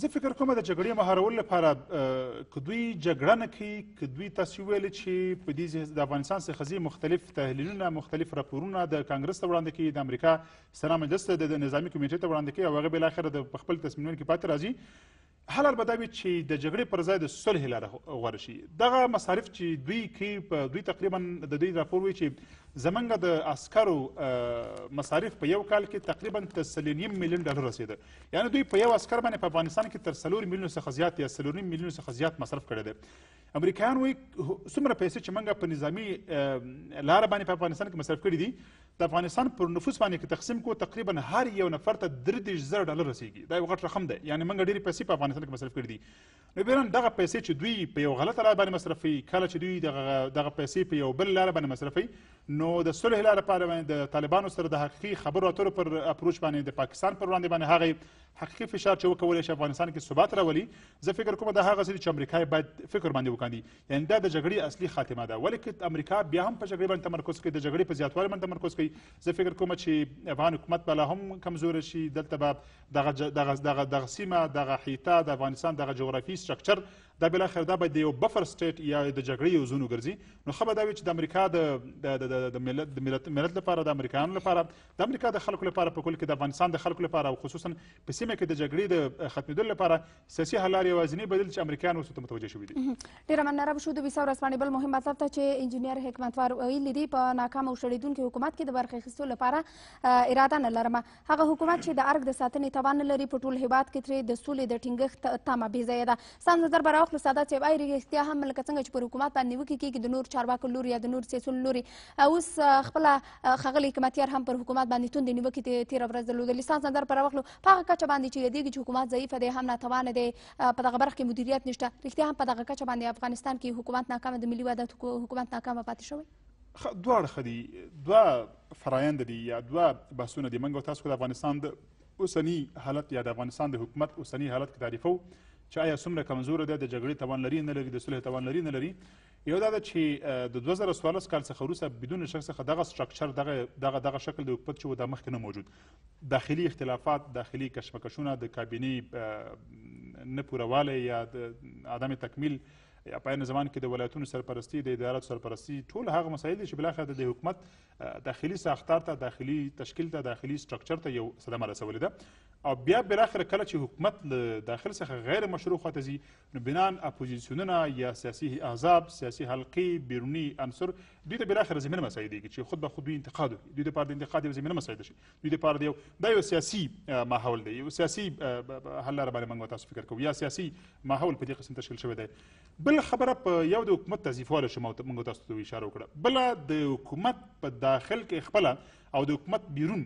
زه فکر کوم د جګړې مهارول لپاره کدوې جګړه نه کوي کدوې تاسو ویل چې په دې د افغانستان څخه مختلف تحلیلونه مختلف راپورونه د کانګرس ته وړاندې کوي د امریکا سره مجلس ته د نظامی کمیټې ته وړاندې کوي او هغه بل اخر د خپل تصمیمونو کې پاتې راځي حل البته وي چې د جګړې پر ځای د صلح لاره غوره شي دغه مصارف چې دوی کوي په دوی تقریبا د دوی راپور وي چې زمونږ د عسکرو مصارف په یو کال کې تقریبا تر سل نیم میلیون ډالر رسېده یعنې دوی په یو عسکر باندې په افغانستان کې تر څلور میلیونو څخه زیات یا څلور نیم میلیونو څخه زیات مصرف کړی دی امریکایان وایي څومره پیسې چې موږ په نظامی لاره باندې په افغانستان کې مصرف کړي دي د افغانستان پر نفوس باندې که تقسیم کو تقریبا هر یو نفر ته درې دېرش زره ډالر رسیږي دا یو غټ رقم دی یعنې موږ ډېرې پیسې په افغانستان افغانستان کې مصرف کړي دي نو بیرن دغه پیسې چې دوی په یو غلطه لار باندې مصرفوي کله چې دوی دغه دغه پیسې په یو بل لار باندې مصرفوي نو د صلح لار لپاره باندې د طالبانو سره د حقیقي خبرو اترو پر اپروچ باندې د پاکستان پر وړاندې باندې هغه حقیقي فشار چې وکولای شي افغانستان کې ثبات راولي زه فکر کوم دا هغه چې امریکا باید فکر باندې وکاندي یعنی دا د جګړې اصلي خاتمه ده ولیکې امریکا بیا هم په جګړې باندې تمرکز کوي د جګړې په زیاتوالي باندې تمرکز کوي زه فکر کوم چې افغان حکومت به لا هم کمزور شي دلته به دغه دغه دغه دغه سیمه دغه حیطه د افغانستان دغه جغرافي سټرکچر دا بلاخره دا باید د یو بفر سټیټ یا د جګړې یو زون وګرځي نو ښه به دا وي چې د امریکا د د ملت د ملت لپاره د امریکایانو لپاره د امریکا د خلکو لپاره په کل کې د افغانستان د خلکو لپاره او خصوصا په سیمه کې د جګړې د ختمېدلو لپاره سیاسي حل لارې یوازینی بدل چې امریکایان اوس ته متوجه شوي دي ډېره مننه شو د ویساو رسپانې بل مهم مطلب ته چې انجینیر حکمتوار ویلي دي په ناکام او شړېدونکي حکومت کې د برخې اخیستلو لپاره اراده نه لرمه هغه حکومت چې د ارګ د ساتنې توان لري په ټول هیواد کې ترې د سولې د ټینګښت تمه بې ځایه ده سم نظر به اخلو سادات صاحب آی رښتیا هم لکه څنګه چې پر حکومت باندې نیوکې کېږي د نور چارواکو لوري یا د نور سیاسیونو لوري اوس خپل خغلی حکمتیار هم پر حکومت باندې توندې نیوکې تیره ورځ درلودې لسان سندر پر واخلو په هغه کچه باندې چې یادېږي چې حکومت ضعیفه دی هم ناتوانه دی په دغه برخه کې مدیریت نشته رښتیا هم په دغه کچه باندې افغانستان کې حکومت ناکامه د ملي وحدت حکومت ناکامه پاتې شوی دواړه خدي دوا فرایند دي یا دوا بحثونه دي منګو تاسو د افغانستان د اوسنی حالت یا د افغانستان د حکومت اوسنی حالت کې تعریفو چې آیا څومره کمزوره ده د جګړې توان لري نه لري د صلح توان لري نه لري یو دا ده چې د 2014 کال څخه وروسته بدون شک څخه دغه سټرکچر دغه دغه دغه شکل د حکومت چې و دا مخکې نه موجود داخلي اختلافات داخلي کشمکشونه د کابینې نه پوروالي یا د عدم تکمیل په عین زمان کې د ولایتونو سرپرستی د ادارات سرپرستی ټول هغه مسایل دي چې بل اخر د حکومت داخلي ساختار ته داخلي تشکیل ته داخلي سټرکچر ته یو صدمه رسولې ده او بیا بل اخر کله چې حکومت له داخل څخه غیر مشروع خواته ځي نو بنان اپوزیسیونونه یا سیاسي احزاب سیاسي حلقې بیرونی عنصر دوی ته بل اخر زمينه مساعده کیږي چې خود به خود دوی انتقاد وکړي دوی لپاره د انتقاد یو زمينه مساعده شي دوی لپاره یو دا یو سیاسي ماحول دی یو سیاسي حل لاره باندې موږ تاسو فکر کوو یا سیاسي ماحول په دې قسم تشکیل شوی دی بل خبره په یو د حکومت تضیفواله شمو موږ تاسو ته اشاره وکړه بل د حکومت په داخل کې خپل او د حکومت بیرون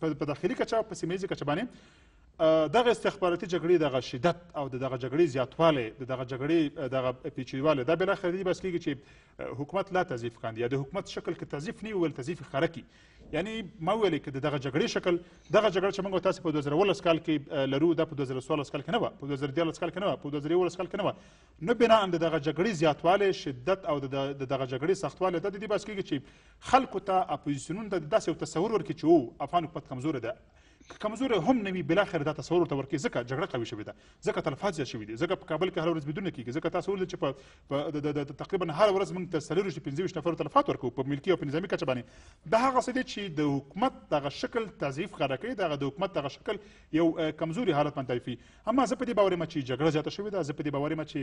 په داخلي کچه او په سیمه ییزه کچه باندې دغه استخباراتي جګړې دغه شدت او دغه جګړې زیاتوالی دغه جګړې دغه پیچیدوالی دا بالاخره دې بس کېږي چې حکومت لا تضعیف کاندي یا د حکومت شکل که تضعیف نه وي ول تضعیف یې ښکاره کړي یعنی ما ویلې کې دغه جګړې شکل دغه جګړه چې موږ تاسو په 2012 کال کې لرو دا په 2014 کال کې نه و په 2013 کال کې نه و په 2013 کال کې نه و نو بنا اند دغه جګړې زیاتوالی شدت او دغه جګړې سختوالی دا د دې بس کېږي چې خلکو ته اپوزیسیونونو ته داسې یو تصور ورکړي چې او افغان حکومت کمزوره ده کمزور هم نه وي بل اخر دا تصور ورته ورکړي ځکه جګړه قوي شوې ده ځکه تلفات زیات شوي دي ځکه په کابل کې هر ورځ بدون کېږي ځکه تاسو ولید چې په تقریبا هر ورځ موږ ته څلور شي پنځه نفر تلفات ورکو په ملکی او په نظامی کچه باندې دا هغه څه دي چې د حکومت دغه شکل تضعیف غره کوي دغه د حکومت دغه شکل یو کمزوري حالت باندې تایفي اما زه په دې باور یم چې جګړه زیاته شوې ده زه په دې باور یم چې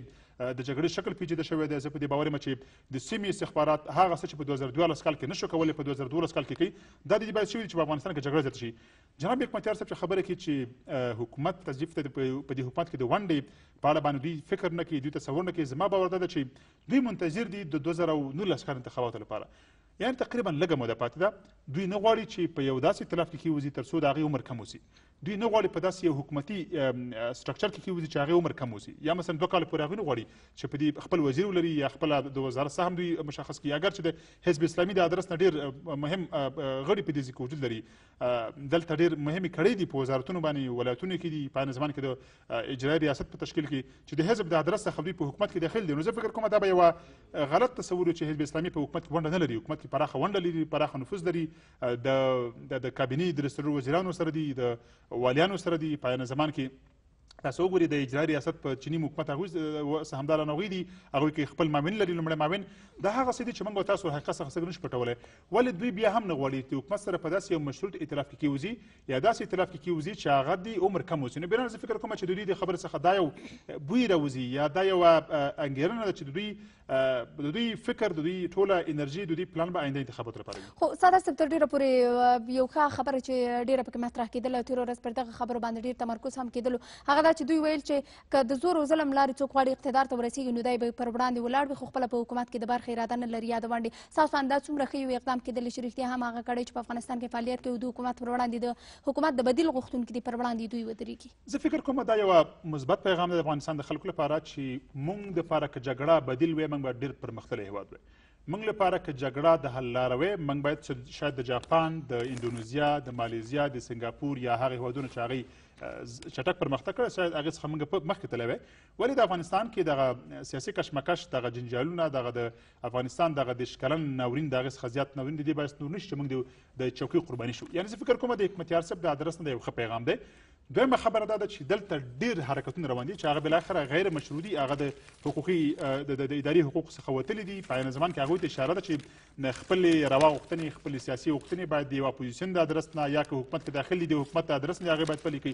د جګړې شکل پیچیده شوی دی زه په دې باور یم چې د سیمې استخبارات هغه څه چې په 2012 کال کې نشو کولای په 2012 کال کې کوي دا د دې باید شوی چې په افغانستان کې جګړه زیاته شي جناب ملک متیار صاحب چې خبره کوي چې حکومت تضیف ته په دې حکومت کې د ونډې په اړه باندې دوی فکر نه کوي دوی تصور نه کوي زما باور دا ده چې دوی منتظر دي د دو 2019 کال انتخاباتو لپاره یعنی تقریبا لږه موده پاتې ده دوی نه غواړي چې په یو داسې اختلاف کې کیوزي تر څو د هغې عمر کم اوسي دوی نه غواړي په داسې یو حکومتي سټرکچر کې کیوزي چې هغې عمر کم اوسي یا مثلا دوه کاله پورې هغوی نه غواړي چې په دې خپل وزیر ولري یا خپله د وزارت سهم دوی مشخص کړي اګر چې د حزب اسلامي د ادرس نه ډېر مهم غړي په دې ځای کې وجود لري دلته ډېر مهمې کړۍ دي په وزارتونو باندې ولایتونو کې دي په نظمان کې د اجرایي ریاست په تشکیل کې چې د حزب د ادرس څخه دوی په حکومت کې داخل دي نو زه فکر کوم دا به یوه غلط تصور چې حزب اسلامي په حکومت کې ونډه نه لري حکومت چې پراخه ونډه لري پراخه نفوذ لري د د کابینې د رسټرو وزیرانو سره دي د والیانو سره دي په آینه زمان کې تاسو وګورئ د اجرایي ریاست په چینی حکومت هغوی سهمداران هغوی دي هغوی کې خپل مامین لري لومړی مامین دا هغه څه دي چې موږ به تاسو حقیقت څخه څنګه نشو پټولی ولې دوی بیا هم نه غواړي چې حکومت سره په داسې یو مشروط اعتراف کې کیوځي یا داسې اعتراف کې کیوځي چې هغه دی عمر کم اوسي نو بیا زه فکر کوم چې د دوی د خبرې څخه دا یو بوی راوځي یا دا یو انګېرنه ده چې د دوی د دوی فکر د دوی ټوله انرژي د دوی پلان به آینده انتخاباتو لپاره وي خو ساده صاحب تر ډېره پورې یو ښه خبره چې ډېره پکې مطرح کېدله تېره ورځ پر دغه خبرو باندې ډېر تمرکز هم کېدلو هغه دا چې دوی ویل چې که د زور او ظلم لارې څوک غواړي اقتدار ته ورسیږي نو دی به پر وړاندې ولاړ وي خو خپله په حکومت کې د برخې اراده نه لري یا د ونډې ستاسو انداز څومره ښه یو اقدام کېدلی چې رښتیا هم هغه کړی چې په افغانستان کې فعالیت کوي د حکومت پر وړاندې د حکومت د بدیل غوښتونکي دي پر وړاندې دوی ودرېږي زه فکر کوم دا یو مثبت پیغام د افغانستان د خلکو لپاره چې موږ د پاره که جګړه بدیل وي موږ به ډېر پرمختللی هېواد وي موږ لپاره که جګړه د حل لاره وي موږ باید شاید د جاپان د انډونیزیا د مالیزیا د سنګاپور یا هغه هیوادونه چې هغوی چټک پرمختګ کړی شاید هغې څخه موږ مخکې تللی وی ولې د افغانستان کې دغه سیاسي کشمکش دغه جنجالونه دغه د افغانستان دغه دېرش کلن ناورین د هغې څخه زیات ناورین د دې باعث نور نه شي چې موږ د چوکۍ قرباني شو یعنې زه فکر کوم د حکمتیار صاحب د ادرس نه د یو ښه پیغام دی دویمه خبره دا ده چې دلته ډېر حرکتونه روان دي چې هغه بالاخره غیر مشروع دي هغه د حقوقي د اداري حقوقو څخه وتلي دي په عین زمان کې هغوی ته اشاره ده چې خپلې روا غوښتنې خپلې سیاسي غوښتنې باید د یو اپوزیسیون د ادرس نه یا که حکومت کې داخلي دي حکومت د ادرس نه هغې باید پلي کړي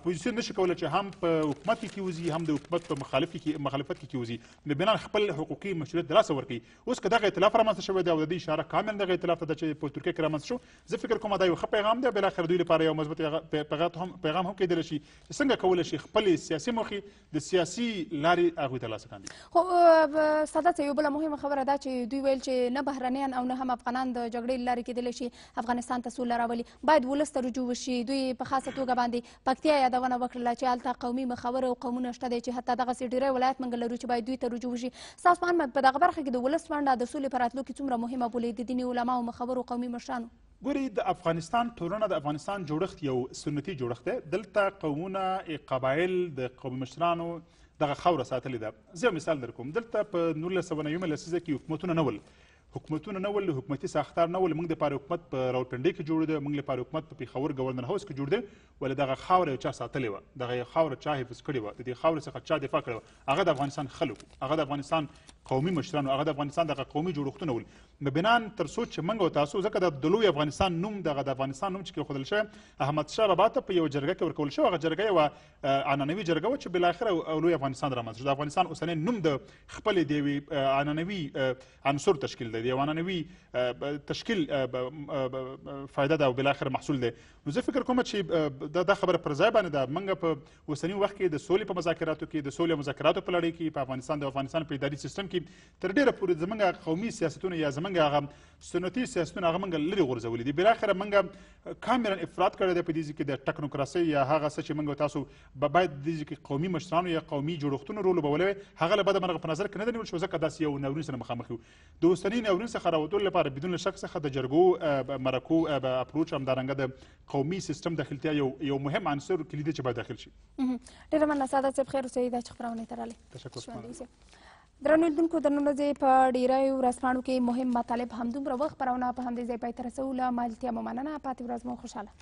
اپوزیسیون نشي کولی چې هم په حکومت کې کیوزي هم د حکومت په مخالف کې مخالفت کې کیوزي د بنا خپل حقوقي مشروعیت د لاسه ورکړي اوس که دغه اعتلاف رامنځته شوی دی او د دې اشاره کامل دغه اعتلاف ته ده چې په ترکیه کې رامنځته شو زه فکر کوم دا یو ښه پیغام دی بلاخره دوی لپاره یو مثبت پیغام اقدام هم کېدلی شي چې څنګه کولی شي خپلې سیاسي موخې د سیاسي لارې هغوی ترلاسه کاندي خو ساده یو بله مهمه خبره ده چې دوی ویل چې نه بهرنیان او نه هم افغانان د جګړې له لارې کېدلی شي افغانستان ته سوله راولي باید ولس ته رجوع وشي دوی په خاصه توګه باندې پکتیا یادونه وکړله چې هلته قومي مخاور او قومونه شته دی چې حتی دغسې ډېری ولایت موږ لرو چې باید دوی ته رجوع وشي ستاسو په اند په دغه برخه کې د ولس ونډه د سولې په راتلو کې څومره مهمه بولئ د دیني علماو مخبرو قومي مشرانو ګوري د افغانستان ټولنه د افغانستان جوړښت یو سنتي جوړښت دی دلته قومونه قبایل د قوم مشرانو دغه خاوره ساتلې ده زه مثال درکوم دلته په 1990 لسیزه کې حکومتونه نه ول حکومتونه نه ول حکومتي ساختار نه ول موږ د پاره حکومت په راولپنډي کې جوړ دی موږ لپاره حکومت په پیښور ګورنر هاوس کې جوړ دی ول دغه خاوره چا ساتلې و دغه خاوره چا حفظ کړې و د دې خاورې څخه چا دفاع کړې و هغه د افغانستان خلکو هغه د افغانستان قومي مشرانو هغه د افغانستان دغه قومي جوړښتونه ول مبنان تر سوچ منګ او تاسو ځکه د لوی افغانستان نوم دغه د افغانستان نوم چې کې خدل شوی احمد شاه بابا ته په یو جرګه کې ورکول شو هغه جرګه یو عنانوي جرګه و چې بل اخر لوی افغانستان رامنځته شو د افغانستان اوسنی نوم د خپل دیوي عنانوي عنصر تشکیل دی دی عنانوي تشکیل فائدہ ده او بل اخر محصول دی نو زه فکر کوم چې دا خبره پر ځای باندې ده منګه په اوسنی وخت کې د سولې په مذاکراتو کې د سولې مذاکراتو په لړۍ کې په افغانستان د افغانستان په اداري سیستم کې کې تر ډیره پورې زمونږ قومي سیاستونه یا زمونږ هغه سنتي سیاستونه هغه موږ لرې غورځولي دي بالاخره موږ کاملا افراد کړی دی په دې کې د ټکنوکراسۍ یا هغه څه چې موږ تاسو به باید دې کې قومي مشرانو یا قومي جوړښتونو رول بولوي هغه له بده مرغه په نظر کې نه دی نیول شو ځکه داسې یو ناورین سره مخامخ یو د اوسني ناورین څخه راوتلو لپاره بدون شک څخه د جرګو مرکو اپروچ همدارنګه د قومي سیستم داخلتیا یو یو مهم عنصر کلیدي چې باید داخل شي ډیره مننه ساده صاحب خیر اوسئ دا چې خبرونه ترالې تشکر درنو لیدونکو د نن ورځې په ډیریو ورځپاڼو کې مهم مطالب همدومره وخت خپرونه په همدې ځای پای ته رسوو له مالتیا مو مننه پاتې ورځ مو خوشحاله